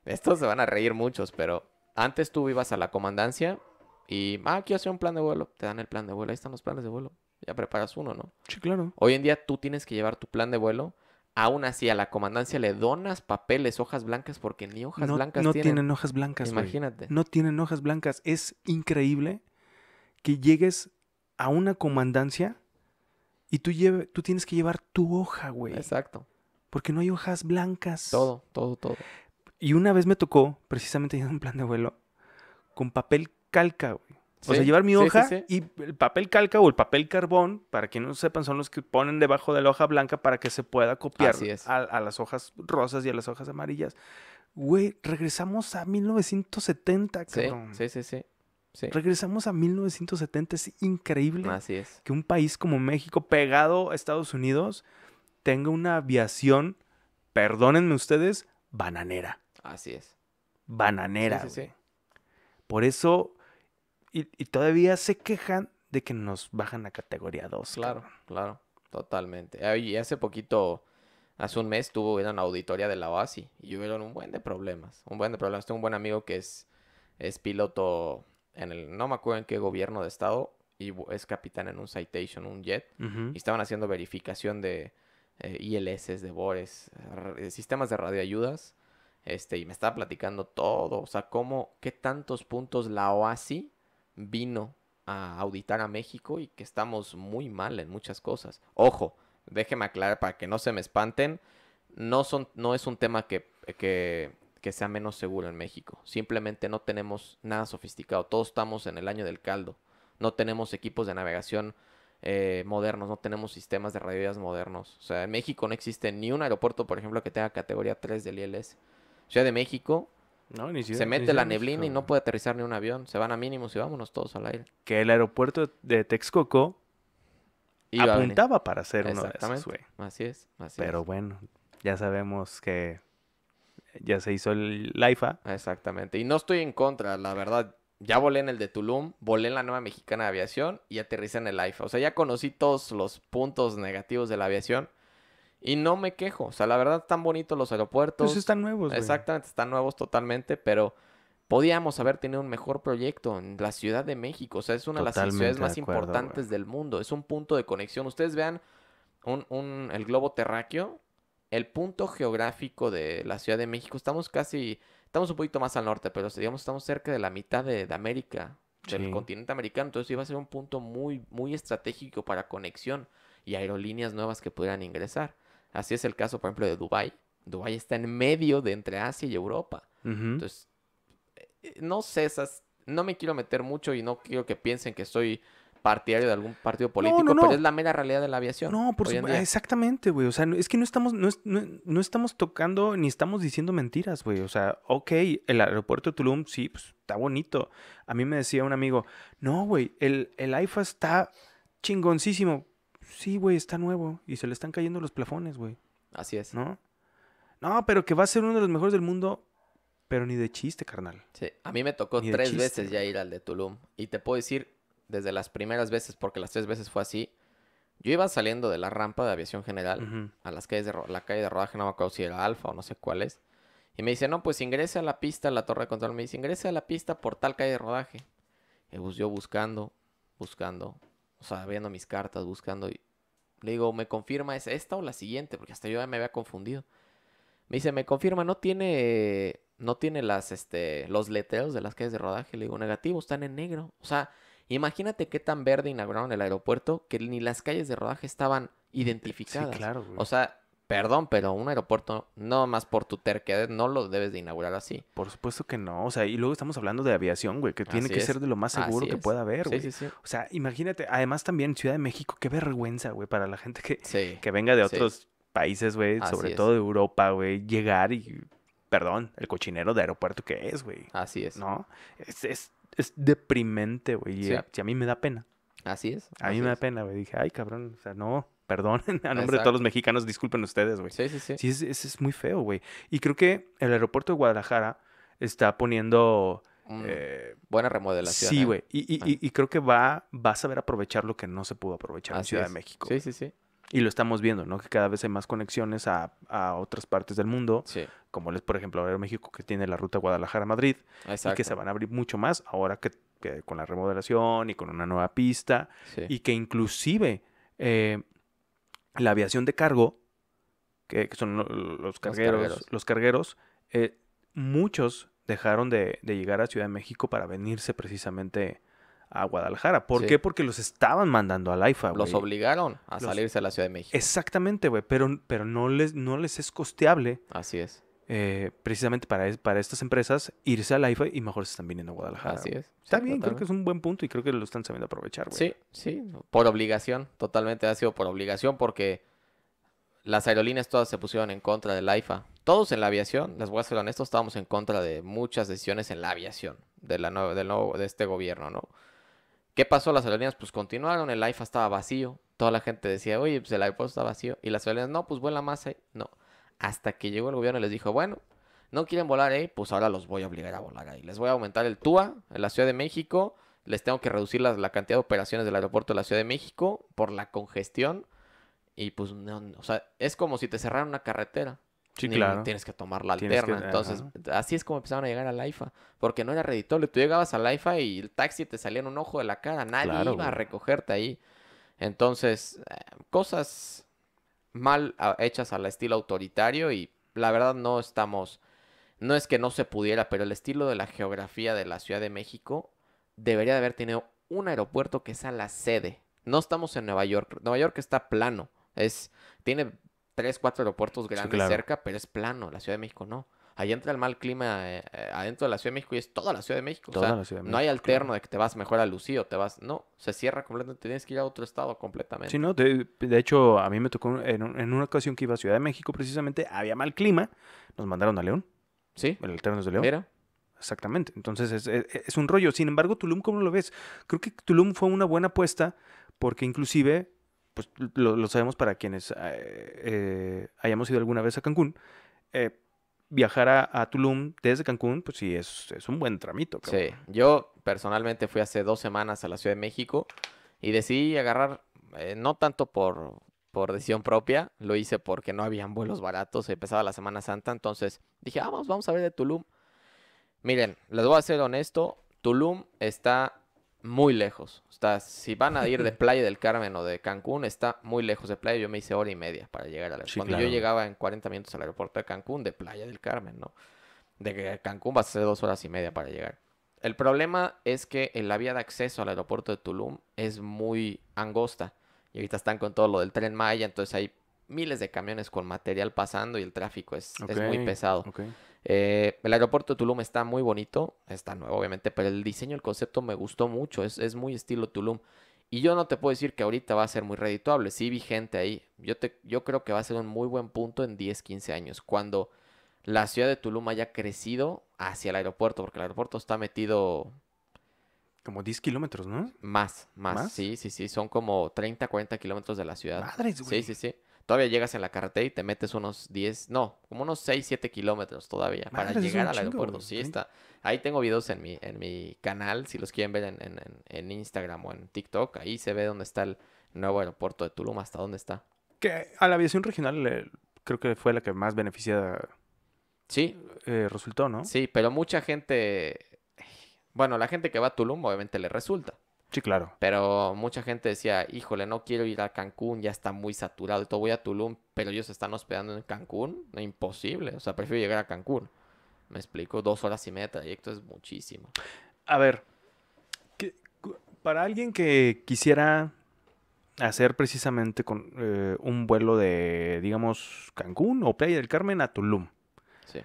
estos se van a reír muchos, pero antes tú ibas a la comandancia y, ah, quiero hacer un plan de vuelo. Te dan el plan de vuelo, ahí están los planes de vuelo. Ya preparas uno, ¿no? Sí, claro. Hoy en día tú tienes que llevar tu plan de vuelo. Aún así, a la comandancia le donas papeles, hojas blancas, porque ni hojas blancas no tienen. No tienen hojas blancas. Imagínate. No tienen hojas blancas. Es increíble que llegues a una comandancia y tú, tú tienes que llevar tu hoja, güey. Exacto. Porque no hay hojas blancas. Todo, todo, todo. Y una vez me tocó, precisamente en un plan de vuelo, con papel calca, güey. O sea, llevar mi hoja y el papel calca o el papel carbón, para que no sepan, son los que ponen debajo de la hoja blanca para que se pueda copiar a, las hojas rosas y a las hojas amarillas. Güey, regresamos a 1970, cabrón. Sí, sí, sí. sí. Regresamos a 1970. Es increíble Así es. que un país como México, pegado a Estados Unidos, tenga una aviación, perdónenme ustedes, bananera. Así es. Bananera. Sí, sí, Por eso, y, todavía se quejan de que nos bajan a categoría 2. Claro, claro, totalmente. Ah, y hace poquito, hace un mes, tuvo una auditoría de la OASI y hubieron un buen de problemas. Un buen de problemas. Tengo un buen amigo que es, es piloto en el, no me acuerdo en qué gobierno de estado, y es capitán en un Citation, un jet, y estaban haciendo verificación de eh, ILS, de BORES, sistemas de radioayudas este, y me estaba platicando todo, o sea, cómo, qué tantos puntos la OASI vino a auditar a México y que estamos muy mal en muchas cosas. Ojo, déjeme aclarar para que no se me espanten, no, son, no es un tema que, sea menos seguro en México. Simplemente no tenemos nada sofisticado. Todos estamos en el año del caldo. No tenemos equipos de navegación eh, modernos, no tenemos sistemas de radiovías modernos. O sea, en México no existe ni un aeropuerto, por ejemplo, que tenga categoría 3 del ILS. Ciudad de México. No, ni se mete la neblina y no puede aterrizar ni un avión. Se van a mínimos y vámonos todos al aire. Que el aeropuerto de Texcoco apuntaba para ser uno de esos, güey. Así es, así Pero bueno, ya sabemos que ya se hizo el IFA. Exactamente. Y no estoy en contra, la verdad. Ya volé en el de Tulum, volé en la nueva mexicana de aviación y aterricé en el IFA. O sea, ya conocí todos los puntos negativos de la aviación. Y no me quejo. O sea, la verdad están bonitos los aeropuertos. Pues están nuevos. Exactamente, están nuevos totalmente, pero podíamos haber tenido un mejor proyecto en la Ciudad de México. O sea, es una de las ciudades más importantes del mundo. Es un punto de conexión. Ustedes vean un, un, el globo terráqueo, el punto geográfico de la Ciudad de México. Estamos casi, estamos un poquito más al norte, pero digamos estamos cerca de la mitad de, América, del continente americano. Entonces iba a ser un punto muy, muy estratégico para conexión y aerolíneas nuevas que pudieran ingresar. Así es el caso, por ejemplo, de Dubái. Dubái está en medio de entre Asia y Europa. Entonces, eh, eh, no sé, esas, no me quiero meter mucho y no quiero que piensen que soy partidario de algún partido político, no, pero es la mera realidad de la aviación. No, por exactamente, güey. O sea, es que no estamos, no, no, estamos tocando ni estamos diciendo mentiras, güey. O sea, ok, el aeropuerto de Tulum, sí, pues, está bonito. A mí me decía un amigo, no, güey, el, el IFA está chingoncísimo sí, güey, está nuevo. Y se le están cayendo los plafones, güey. Así es. ¿No? No, pero que va a ser uno de los mejores del mundo, pero ni de chiste, carnal. Sí, a mí me tocó tres veces ya ir al de Tulum. Y te puedo decir, desde las primeras veces, porque las tres veces fue así, yo iba saliendo de la rampa de aviación general a las calles de la calle de rodaje, no me acuerdo si era Alfa o no sé cuál es. Y me dice, no, pues ingrese a la pista, la torre de control. Me dice, ingrese a la pista por tal calle de rodaje. Y pues yo buscando, buscando, o sea, viendo mis cartas, buscando. Y le digo, ¿me confirma es esta o la siguiente? Porque hasta yo ya me había confundido. Me dice, ¿me confirma? No tiene. No tiene las, este, los letreros de las calles de rodaje. Le digo, negativo, están en negro. O sea, imagínate qué tan verde inauguraron el aeropuerto que ni las calles de rodaje estaban identificadas. Sí, claro, güey. O sea, Perdón, pero un aeropuerto, no más por tu terquedad, no lo debes de inaugurar así. Por supuesto que no. O sea, y luego estamos hablando de aviación, güey, que tiene que ser de lo más seguro que pueda haber, güey. O sea, imagínate, además también Ciudad de México, qué vergüenza, güey, para la gente que, que venga de otros países, güey, sobre todo de Europa, güey, llegar y, perdón, el cochinero de aeropuerto que es, güey. Así es. ¿No? Es, es, deprimente, güey. Y, a, mí me da pena. Así es. A mí me da pena, güey. Dije, ay, cabrón, o sea, no perdón, a nombre de todos los mexicanos, disculpen ustedes, güey. Sí, sí, sí. Sí, es, es, muy feo, güey. Y creo que el aeropuerto de Guadalajara está poniendo... Eh, buena remodelación. Sí, ¿eh? güey. Y, y, y, creo que va, va a saber aprovechar lo que no se pudo aprovechar en Ciudad de México. Sí, sí, sí. Y lo estamos viendo, ¿no? Que cada vez hay más conexiones a, otras partes del mundo. Sí. Como es, por ejemplo, Aeroméxico, que tiene la ruta Guadalajara-Madrid. Y que se van a abrir mucho más ahora que, con la remodelación y con una nueva pista. Sí. Y que inclusive eh, la aviación de cargo, que, son los cargueros, los cargueros, eh, muchos dejaron de, de, llegar a Ciudad de México para venirse precisamente a Guadalajara. ¿Por qué? Porque los estaban mandando al IFA, Los obligaron a salirse a la Ciudad de México. Exactamente, güey, pero, pero no, les, no les es costeable. Así es. Eh, precisamente para, para estas empresas irse al IFA y mejor se están viniendo a Guadalajara. Así es. Está bien, creo que es un buen punto y creo que lo están sabiendo aprovechar, Sí, sí, por obligación, totalmente ha sido por obligación porque las aerolíneas todas se pusieron en contra del IFA. Todos en la aviación, les voy a ser honestos, estábamos en contra de muchas decisiones en la aviación de, la del nuevo, de este gobierno, ¿no? ¿Qué pasó? Las aerolíneas pues continuaron, el IFA estaba vacío, toda la gente decía, oye, pues el aeropuerto está vacío, y las aerolíneas, no, pues vuela más, ahí. no hasta que llegó el gobierno y les dijo, bueno, no quieren volar ahí, eh, pues ahora los voy a obligar a volar ahí. Les voy a aumentar el TUA en la Ciudad de México, les tengo que reducir la, cantidad de operaciones del aeropuerto de la Ciudad de México por la congestión. Y pues, no, o sea, es como si te cerraran una carretera. Sí, Tienes que tomar la alterna. Entonces, así es como empezaron a llegar a la IFA. Porque no era reditable. Tú llegabas a la IFA y el taxi te salía en un ojo de la cara. Nadie iba a recogerte ahí. Entonces, eh, cosas mal ah, hechas al estilo autoritario y la verdad no estamos, no es que no se pudiera, pero el estilo de la geografía de la Ciudad de México debería de haber tenido un aeropuerto que sea la sede. No estamos en Nueva York, Nueva York está plano, es, tiene tres, cuatro aeropuertos grandes cerca, pero es plano, la Ciudad de México no ahí entra el mal clima eh, eh, adentro de la Ciudad de México y es toda la Ciudad de México. No hay alterno de que te vas mejor a Lucía o te vas. No, se cierra completamente. Tienes que ir a otro estado completamente. Sí, no. De, hecho, a mí me tocó en, una ocasión que iba a Ciudad de México, precisamente había mal clima. Nos mandaron a León. Sí. El alterno es de León. Mira. Exactamente. Entonces es, un rollo. Sin embargo, Tulum, ¿cómo lo ves? Creo que Tulum fue una buena apuesta porque inclusive pues lo, sabemos para quienes eh, hayamos ido alguna vez a Cancún, viajar a, Tulum desde Cancún, pues sí, es, un buen tramito. Sí, yo personalmente fui hace dos semanas a la Ciudad de México y decidí agarrar, eh, no tanto por, por decisión propia, lo hice porque no habían vuelos baratos, empezaba la Semana Santa, entonces dije, ah, vamos, vamos a ver de Tulum. Miren, les voy a ser honesto, Tulum está muy lejos. O sea, si van a ir de Playa del Carmen o de Cancún, está muy lejos de playa. Yo me hice hora y media para llegar al aeropuerto. Cuando yo llegaba en 40 minutos al aeropuerto de Cancún, de Playa del Carmen, ¿no? De Cancún vas a ser dos horas y media para llegar. El problema es que la vía de acceso al aeropuerto de Tulum es muy angosta. Y ahorita están con todo lo del tren Maya, entonces hay miles de camiones con material pasando y el tráfico es, muy pesado. Eh, el aeropuerto de Tulum está muy bonito, está nuevo obviamente, pero el diseño, el concepto me gustó mucho, es, muy estilo Tulum. Y yo no te puedo decir que ahorita va a ser muy redituable, sí vigente ahí. Yo, te, yo creo que va a ser un muy buen punto en 10, 15 años, cuando la ciudad de Tulum haya crecido hacia el aeropuerto, porque el aeropuerto está metido... Como 10 kilómetros, ¿no? Más, más, Sí, sí, sí, son como 30, 40 kilómetros de la ciudad. Madres, güey. Sí, sí, sí todavía llegas en la carretera y te metes unos 10, no, como unos 6, 7 kilómetros todavía para llegar al aeropuerto. Ahí tengo videos en mi, en mi canal, si los quieren ver en, en, en, Instagram o en TikTok, ahí se ve dónde está el nuevo aeropuerto de Tulum, hasta dónde está. Que a la aviación regional creo que fue la que más beneficiada sí. Eh, resultó, ¿no? Sí, pero mucha gente, bueno, la gente que va a Tulum obviamente le resulta. Sí, claro. Pero mucha gente decía, híjole, no quiero ir a Cancún, ya está muy saturado y voy a Tulum, pero ellos están hospedando en Cancún, imposible, o sea, prefiero llegar a Cancún. Me explico, dos horas y media de trayecto es muchísimo. A ver, para alguien que quisiera hacer precisamente con eh, un vuelo de, digamos, Cancún o Playa del Carmen a Tulum. Sí.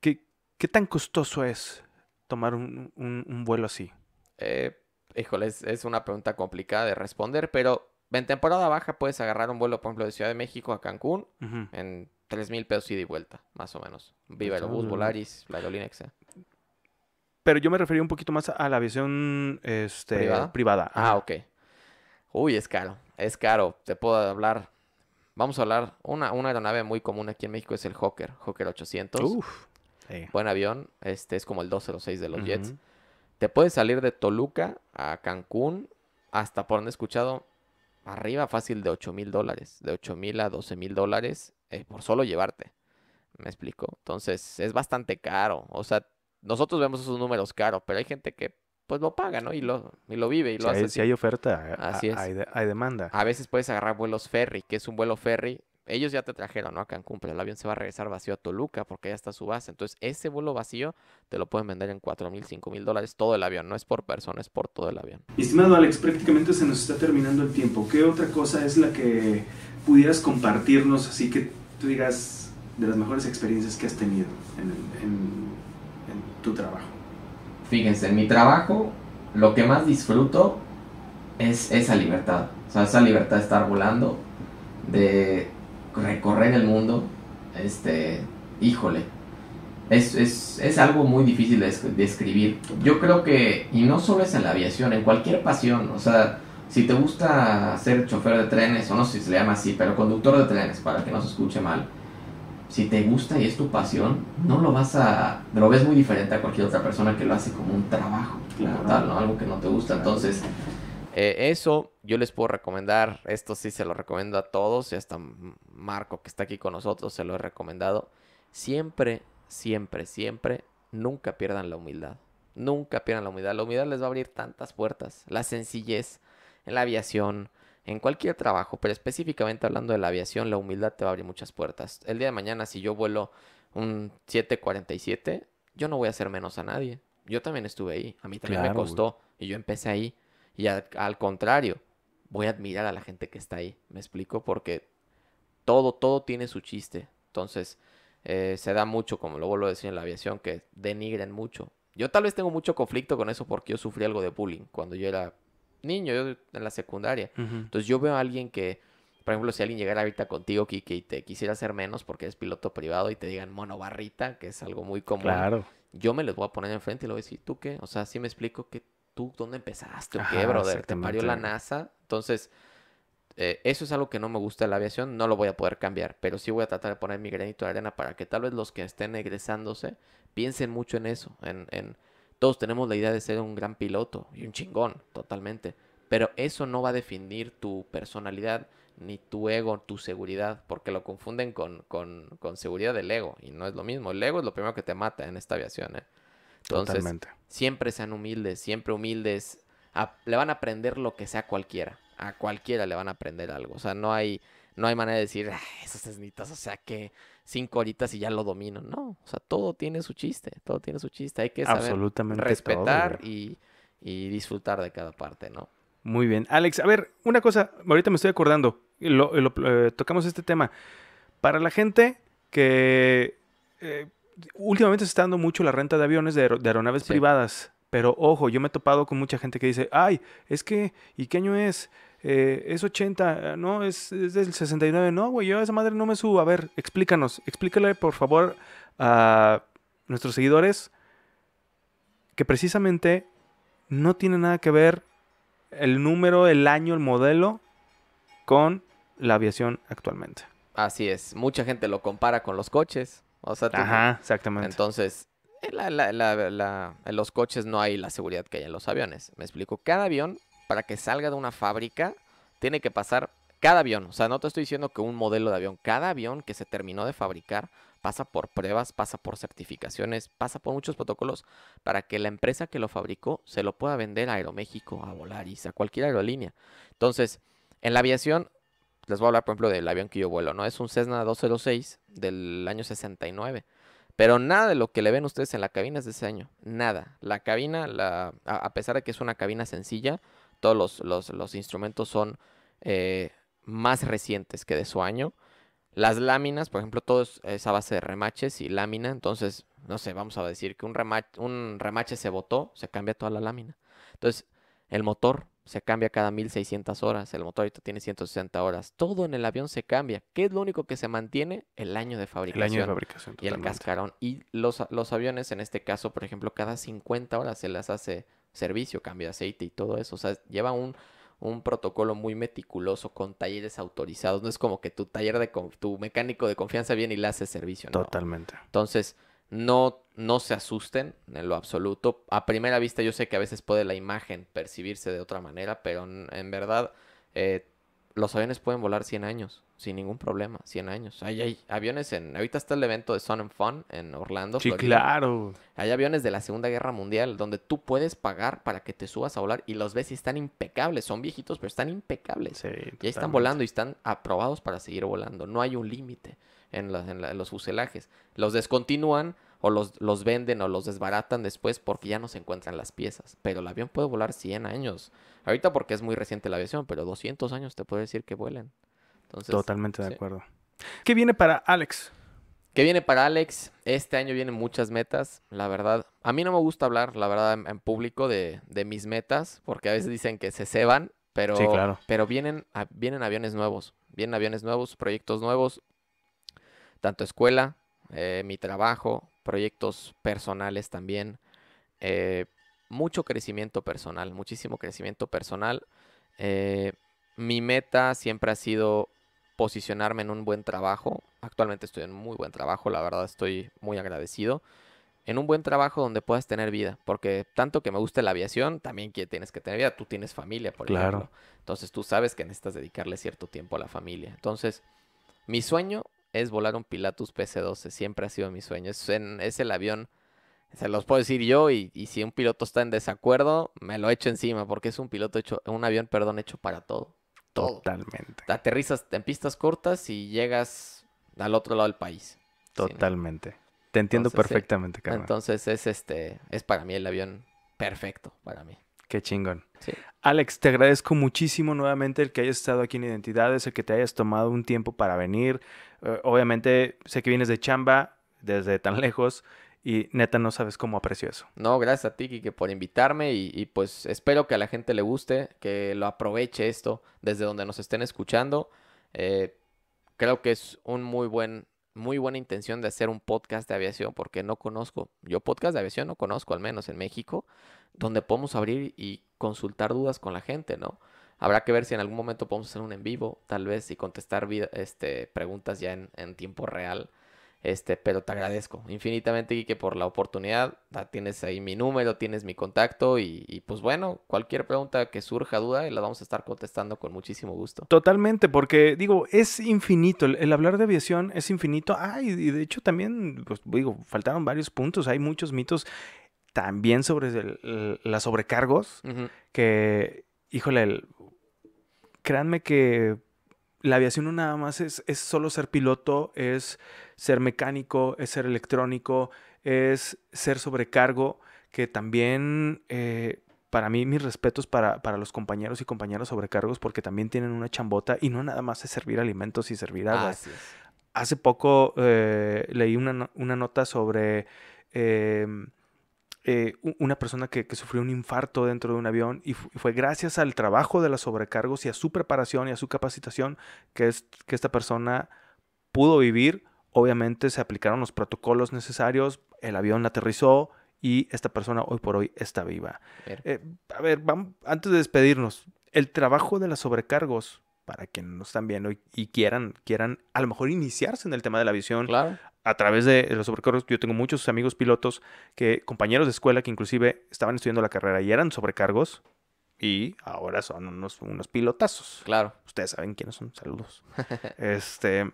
¿Qué, tan costoso es tomar un, un vuelo así? Eh, híjole, es, una pregunta complicada de responder, pero en temporada baja puedes agarrar un vuelo, por ejemplo, de Ciudad de México a Cancún en 3,000 pesos ida y vuelta, más o menos. Viva Aerobús, Volaris, la aerolínea Pero yo me refería un poquito más a la visión este, ¿Privada? Ah, ok. Uy, es caro, es caro. Te puedo hablar. Vamos a hablar. Una, una aeronave muy común aquí en México es el Hawker, Hawker 800. Uf. Buen avión. Este es como el 206 de los Jets. Te puedes salir de Toluca a Cancún hasta por donde he escuchado arriba fácil de 8 mil dólares, de 8 mil a 12 mil dólares eh, por solo llevarte. Me explico. Entonces es bastante caro. O sea, nosotros vemos esos números caros, pero hay gente que pues lo paga, ¿no? Y lo, y lo vive y lo hace. si hay oferta, eh, Hay, hay, demanda. A veces puedes agarrar vuelos ferry, que es un vuelo ferry ellos ya te trajeron, ¿no? A Cancún, pero el avión se va a regresar vacío a Toluca porque ya está su base. Entonces, ese vuelo vacío te lo pueden vender en 4.000, mil, mil dólares todo el avión. No es por persona, es por todo el avión. Estimado Alex, prácticamente se nos está terminando el tiempo. ¿Qué otra cosa es la que pudieras compartirnos? Así que tú digas de las mejores experiencias que has tenido en, en, en tu trabajo. Fíjense, en mi trabajo lo que más disfruto es esa libertad. O sea, esa libertad de estar volando, de recorrer el mundo, este, híjole, es, algo muy difícil de describir. Yo creo que, y no solo es en la aviación, en cualquier pasión, o sea, si te gusta ser chofer de trenes, o no sé si se le llama así, pero conductor de trenes, para que no se escuche mal, si te gusta y es tu pasión, no lo vas a, lo ves muy diferente a cualquier otra persona que lo hace como un trabajo, claro. tal, ¿no? Algo que no te gusta, entonces eh, eso yo les puedo recomendar, esto sí se lo recomiendo a todos, y hasta Marco que está aquí con nosotros se lo he recomendado. Siempre, siempre, siempre, nunca pierdan la humildad. Nunca pierdan la humildad. La humildad les va a abrir tantas puertas. La sencillez en la aviación, en cualquier trabajo, pero específicamente hablando de la aviación, la humildad te va a abrir muchas puertas. El día de mañana, si yo vuelo un 747, yo no voy a hacer menos a nadie. Yo también estuve ahí, a mí también me costó y yo empecé ahí. Y al, contrario, voy a admirar a la gente que está ahí, me explico, porque todo, todo tiene su chiste. Entonces, eh, se da mucho, como lo vuelvo a decir en la aviación, que denigren mucho. Yo tal vez tengo mucho conflicto con eso porque yo sufrí algo de bullying cuando yo era niño, yo en la secundaria. Entonces yo veo a alguien que, por ejemplo, si alguien llegara ahorita contigo, Kike, y te quisiera hacer menos porque eres piloto privado y te digan barrita que es algo muy común. Claro. Yo me les voy a poner enfrente y le voy a decir, ¿tú qué? O sea, sí me explico que tú dónde empezaste qué, brother. Te parió la NASA. Entonces, eh, eso es algo que no me gusta de la aviación. No lo voy a poder cambiar, pero sí voy a tratar de poner mi granito de arena para que tal vez los que estén egresándose piensen mucho en eso. En, Todos tenemos la idea de ser un gran piloto y un chingón, totalmente. Pero eso no va a definir tu personalidad, ni tu ego, tu seguridad, porque lo confunden con, con, con seguridad del ego y no es lo mismo. El ego es lo primero que te mata en esta aviación. ¿eh? Entonces, siempre sean humildes, siempre humildes. le van a aprender lo que sea cualquiera. A cualquiera le van a aprender algo. O sea, no hay, no hay manera de decir, esos esnitas, o sea que cinco horitas y ya lo domino. No, o sea, todo tiene su chiste, todo tiene su chiste. Hay que saber Absolutamente respetar y, disfrutar de cada parte, ¿no? Muy bien. Alex, a ver, una cosa, ahorita me estoy acordando, eh, tocamos este tema. Para la gente que eh, últimamente se está dando mucho la renta de aviones de, aeronaves privadas, pero ojo, yo me he topado con mucha gente que dice, ay, es que, ¿y qué año es? Eh, es 80, eh, no, es, es del 69, no, güey, yo a esa madre no me subo. A ver, explícanos, explícale por favor a nuestros seguidores que precisamente no tiene nada que ver el número, el año, el modelo con la aviación actualmente. Así es, mucha gente lo compara con los coches, o sea, Ajá, exactamente. Entonces, eh, en los coches no hay la seguridad que hay en los aviones. Me explico, cada avión, para que salga de una fábrica, tiene que pasar, cada avión, o sea, no te estoy diciendo que un modelo de avión, cada avión que se terminó de fabricar pasa por pruebas, pasa por certificaciones, pasa por muchos protocolos para que la empresa que lo fabricó se lo pueda vender a Aeroméxico, a Volaris, a cualquier aerolínea. Entonces, en la aviación les voy a hablar, por ejemplo, del avión que yo vuelo, ¿no? Es un Cessna 206 del año 69. Pero nada de lo que le ven ustedes en la cabina es de ese año. Nada. La cabina, la, a pesar de que es una cabina sencilla, todos los, instrumentos son eh, más recientes que de su año. Las láminas, por ejemplo, todo es a base de remaches y lámina. Entonces, no sé, vamos a decir que un remache, un remache se botó, se cambia toda la lámina. Entonces, el motor se cambia cada 1600 horas, el motor ahorita tiene 160 horas, todo en el avión se cambia. ¿Qué es lo único que se mantiene? El año de fabricación. El año de fabricación. Y el cascarón. Y los, los aviones, en este caso, por ejemplo, cada 50 horas se las hace servicio, cambia aceite y todo eso. O sea, lleva un, un protocolo muy meticuloso con talleres autorizados. No es como que tu taller de tu mecánico de confianza viene y le hace servicio. Totalmente. Entonces, no, no se asusten en lo absoluto. A primera vista yo sé que a veces puede la imagen percibirse de otra manera, pero en, verdad eh, los aviones pueden volar 100 años sin ningún problema, 100 años. Hay, aviones en... Ahorita está el evento de Sun and Fun en Orlando. Sí, claro. Hay aviones de la Segunda Guerra Mundial donde tú puedes pagar para que te subas a volar y los ves y están impecables. Son viejitos, pero están impecables. Sí, y ahí están volando y están aprobados para seguir volando. No hay un límite en, los fuselajes. Los descontinúan o los, los, venden o los desbaratan después porque ya no se encuentran las piezas. Pero el avión puede volar 100 años. Ahorita porque es muy reciente la aviación, pero 200 años te puede decir que vuelen. Entonces, Totalmente de acuerdo. ¿Qué viene para Alex? ¿Qué viene para Alex? Este año vienen muchas metas, la verdad. A mí no me gusta hablar, la verdad, en, público de, mis metas, porque a veces dicen que se ceban, pero, sí, claro. pero vienen, vienen aviones nuevos. Vienen aviones nuevos, proyectos nuevos, tanto escuela, eh, mi trabajo, proyectos personales también, eh, mucho crecimiento personal, muchísimo crecimiento personal. Eh, mi meta siempre ha sido posicionarme en un buen trabajo. Actualmente estoy en un muy buen trabajo, la verdad estoy muy agradecido. En un buen trabajo donde puedas tener vida, porque tanto que me guste la aviación, también que tienes que tener vida. Tú tienes familia, por claro. ejemplo. Entonces tú sabes que necesitas dedicarle cierto tiempo a la familia. Entonces, mi sueño es volar un Pilatus PC-12. Siempre ha sido mi sueño. Es, el avión, se los puedo decir yo, y, si un piloto está en desacuerdo, me lo echo encima, porque es un piloto hecho, un avión, perdón, hecho para todo. Totalmente. aterrizas en pistas cortas y llegas al otro lado del país. Totalmente. Te entiendo eh, perfectamente, sí. Entonces es este, es para mí el avión perfecto, para mí. Qué chingón. Alex, te agradezco muchísimo nuevamente el que hayas estado aquí en Identidades, el que te hayas tomado un tiempo para venir. Eh, obviamente sé que vienes de chamba desde tan lejos y neta no sabes cómo aprecio eso. No, gracias a ti, Kike, por invitarme y, pues espero que a la gente le guste, que lo aproveche esto desde donde nos estén escuchando. Eh, creo que es un muy buen muy buena intención de hacer un podcast de aviación, porque no conozco, yo podcast de aviación no conozco, al menos en México, donde podemos abrir y consultar dudas con la gente, ¿no? Habrá que ver si en algún momento podemos hacer un en vivo, tal vez, y contestar este, preguntas ya en, en tiempo real este, pero te agradezco infinitamente, Guique, por la oportunidad. Ah, tienes ahí mi número, tienes mi contacto y, pues bueno, cualquier pregunta que surja, duda, la vamos a estar contestando con muchísimo gusto. Totalmente, porque digo, es infinito. El, hablar de aviación es infinito. Ah, y, de hecho también, pues digo, faltaron varios puntos. Hay muchos mitos también sobre las sobrecargos que, híjole, créanme que la aviación no nada más es, es solo ser piloto, es ser mecánico, es ser electrónico, es ser sobrecargo, que también eh, para mí mis respetos para, los compañeros y compañeras sobrecargos porque también tienen una chambota y no nada más es servir alimentos y servir agua. Hace poco eh, leí una, nota sobre em, eh, una persona que, sufrió un infarto dentro de un avión y, fue gracias al trabajo de los sobrecargos y a su preparación y a su capacitación que, es, que esta persona pudo vivir Obviamente se aplicaron los protocolos necesarios, el avión aterrizó y esta persona hoy por hoy está viva. Eh, a ver, vamos, antes de despedirnos, el trabajo de las sobrecargos, para quienes nos están viendo y, y, quieran, quieran a lo mejor iniciarse en el tema de la aviación. A través de los sobrecargos, yo tengo muchos amigos pilotos que, compañeros de escuela que inclusive estaban estudiando la carrera y eran sobrecargos y ahora son unos, unos pilotazos. Claro. Ustedes saben quiénes son, saludos. este,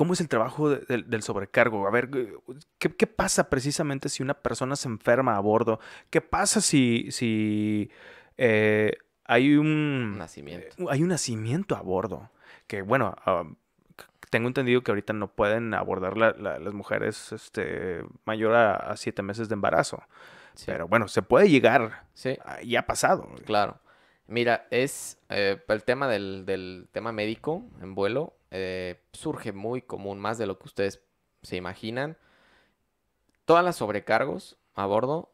¿Cómo es el trabajo del sobrecargo? A ver, eh, ¿qué, pasa precisamente si una persona se enferma a bordo? ¿Qué pasa si, si eh, hay un nacimiento. Eh, hay un nacimiento a bordo? Que bueno, ah, tengo entendido que ahorita no pueden abordar las mujeres este, mayor a, siete meses de embarazo. Pero bueno, se puede llegar. Sí. Y ha pasado. Claro. Mira, es eh, el tema del, tema médico en vuelo. Eh, surge muy común, más de lo que ustedes se imaginan. Todas las sobrecargos a bordo,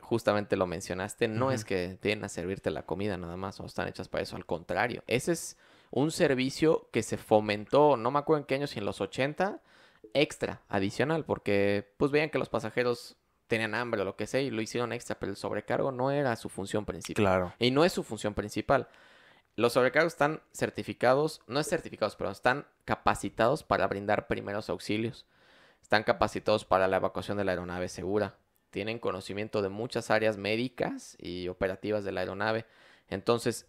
justamente lo mencionaste, no es que tienen a servirte la comida nada más, o están hechas para eso, al contrario. Ese es un servicio que se fomentó, no me acuerdo en qué años, en los 80, extra, adicional, porque pues vean que los pasajeros tenían hambre o lo que sea y lo hicieron extra, pero el sobrecargo no era su función principal. Claro. Y no es su función principal. Los sobrecargos están certificados, no es certificados, pero están capacitados para brindar primeros auxilios. Están capacitados para la evacuación de la aeronave segura. Tienen conocimiento de muchas áreas médicas y operativas de la aeronave. Entonces,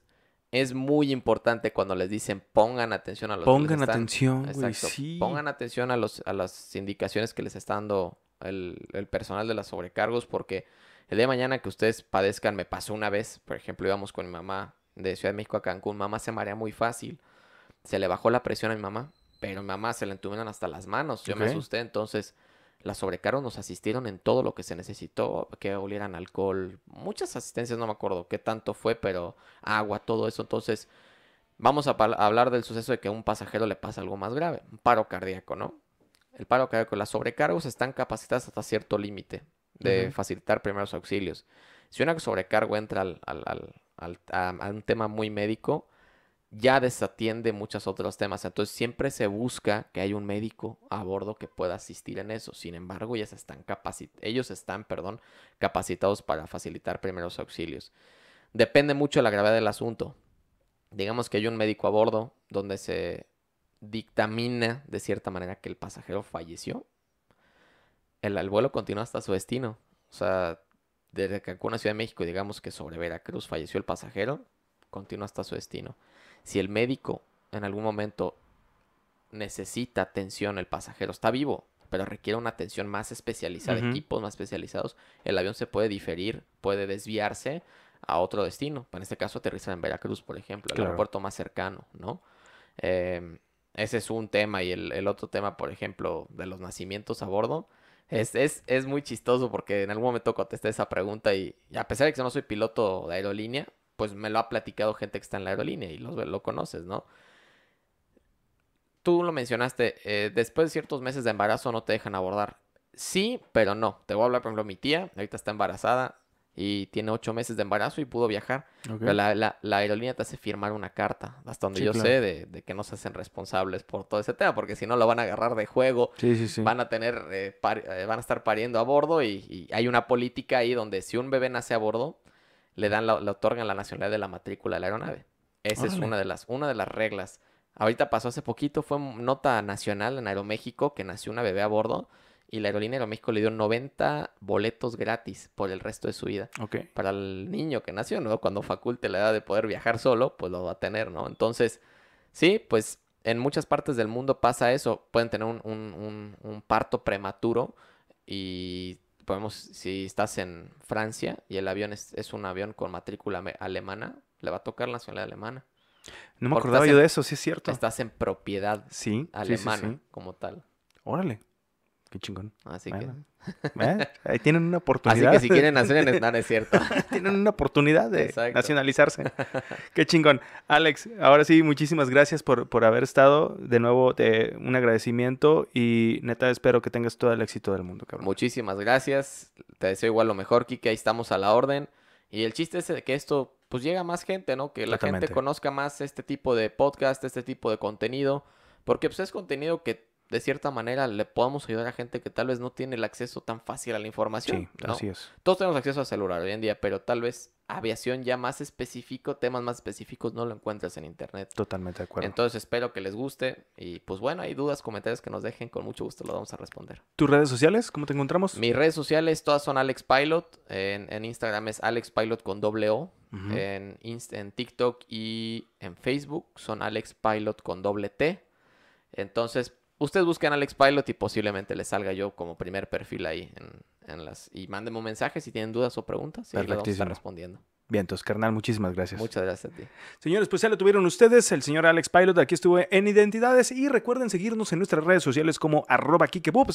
es muy importante cuando les dicen pongan atención a los pongan atención sí. pongan atención a los a las indicaciones que les está dando el, personal de las sobrecargos porque el día de mañana que ustedes padezcan, me pasó una vez, por ejemplo, íbamos con mi mamá de Ciudad de México a Cancún, mamá se marea muy fácil, se le bajó la presión a mi mamá, pero mi mamá se le entuvieron hasta las manos, yo me asusté, entonces las sobrecargos nos asistieron en todo lo que se necesitó, que olieran alcohol, muchas asistencias, no me acuerdo qué tanto fue, pero agua, todo eso, entonces vamos a hablar del suceso de que a un pasajero le pasa algo más grave, un paro cardíaco, ¿no? El paro con las sobrecargos están capacitadas hasta cierto límite de facilitar primeros auxilios. Si una sobrecargo entra a, un tema muy médico, ya desatiende muchos otros temas. Entonces siempre se busca que haya un médico a bordo que pueda asistir en eso. Sin embargo, ellos están capacitados para facilitar primeros auxilios. Depende mucho de la gravedad del asunto. Digamos que hay un médico a bordo donde se dictamina de cierta manera que el pasajero falleció, el, vuelo continúa hasta su destino. O sea, desde Cancún a Ciudad de México, digamos que sobre Veracruz falleció el pasajero, continúa hasta su destino. Si el médico en algún momento necesita atención, el pasajero está vivo, pero requiere una atención más especializada, equipos más especializados, el avión se puede diferir, puede desviarse a otro destino. En este caso, aterrizar en Veracruz, por ejemplo, el aeropuerto más cercano, ¿no? Eh, ese es un tema. Y el, otro tema, por ejemplo, de los nacimientos a bordo. Es, es, muy chistoso porque en algún momento contesté esa pregunta y, a pesar de que yo no soy piloto de aerolínea, pues me lo ha platicado gente que está en la aerolínea y lo, lo conoces, ¿no? Tú lo mencionaste, eh, después de ciertos meses de embarazo no te dejan abordar. Sí, pero no. Te voy a hablar, por ejemplo, mi tía, ahorita está embarazada, y tiene ocho meses de embarazo y pudo viajar. Pero la, aerolínea te hace firmar una carta, hasta donde yo sé, de, que no se hacen responsables por todo ese tema, porque si no lo van a agarrar de juego, van a tener, eh, eh, van a estar pariendo a bordo y, hay una política ahí donde si un bebé nace a bordo, le dan le otorgan la nacionalidad de la matrícula de la aeronave. Esa es una de las, una de las reglas. Ahorita pasó hace poquito, fue nota nacional en Aeroméxico que nació una bebé a bordo y la aerolínea México le dio 90 boletos gratis por el resto de su vida. Ok. Para el niño que nació, ¿no? Cuando faculte la edad de poder viajar solo, pues lo va a tener, ¿no? Entonces, sí, pues en muchas partes del mundo pasa eso. Pueden tener un, parto prematuro y podemos, si estás en Francia y el avión es, un avión con matrícula alemana, le va a tocar la nacionalidad alemana. No me acordaba yo de eso, sí es cierto. Estás en propiedad sí, alemana como tal. Órale. Qué chingón. Así que. Ahí tienen una oportunidad. Así que si quieren hacer en es cierto. tienen una oportunidad de nacionalizarse. Qué chingón. Alex, ahora sí, muchísimas gracias por, haber estado. De nuevo, te, un agradecimiento y neta, espero que tengas todo el éxito del mundo, cabrón. Muchísimas gracias. Te deseo igual lo mejor, Kike. Ahí estamos a la orden. Y el chiste es que esto, pues llega más gente, ¿no? Que la gente conozca más este tipo de podcast, este tipo de contenido. Porque pues es contenido que de cierta manera le podemos ayudar a gente que tal vez no tiene el acceso tan fácil a la información. Sí, así es. Todos tenemos acceso a celular hoy en día, pero tal vez aviación ya más específico, temas más específicos no lo encuentras en internet. Totalmente de acuerdo. Entonces espero que les guste y pues bueno, hay dudas, comentarios que nos dejen, con mucho gusto lo vamos a responder. ¿Tus redes sociales? ¿Cómo te encontramos? Mis redes sociales todas son Alex Pilot, en, Instagram es Alex Pilot con doble O, en, en TikTok y en Facebook son Alex Pilot con doble T. Entonces, ustedes buscan Alex Pilot y posiblemente les salga yo como primer perfil ahí en, las... Y mándenme un mensaje si tienen dudas o preguntas y les vamos respondiendo. Bien, entonces, carnal, muchísimas gracias. Muchas gracias a ti. Señores, pues ya lo tuvieron ustedes, el señor Alex Pilot, aquí estuvo en Identidades y recuerden seguirnos en nuestras redes sociales como arroba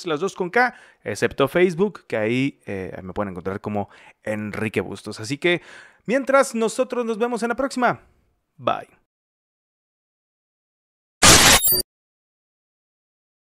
las dos con K, excepto Facebook, que ahí eh, me pueden encontrar como Enrique Bustos. Así que, mientras nosotros nos vemos en la próxima, bye.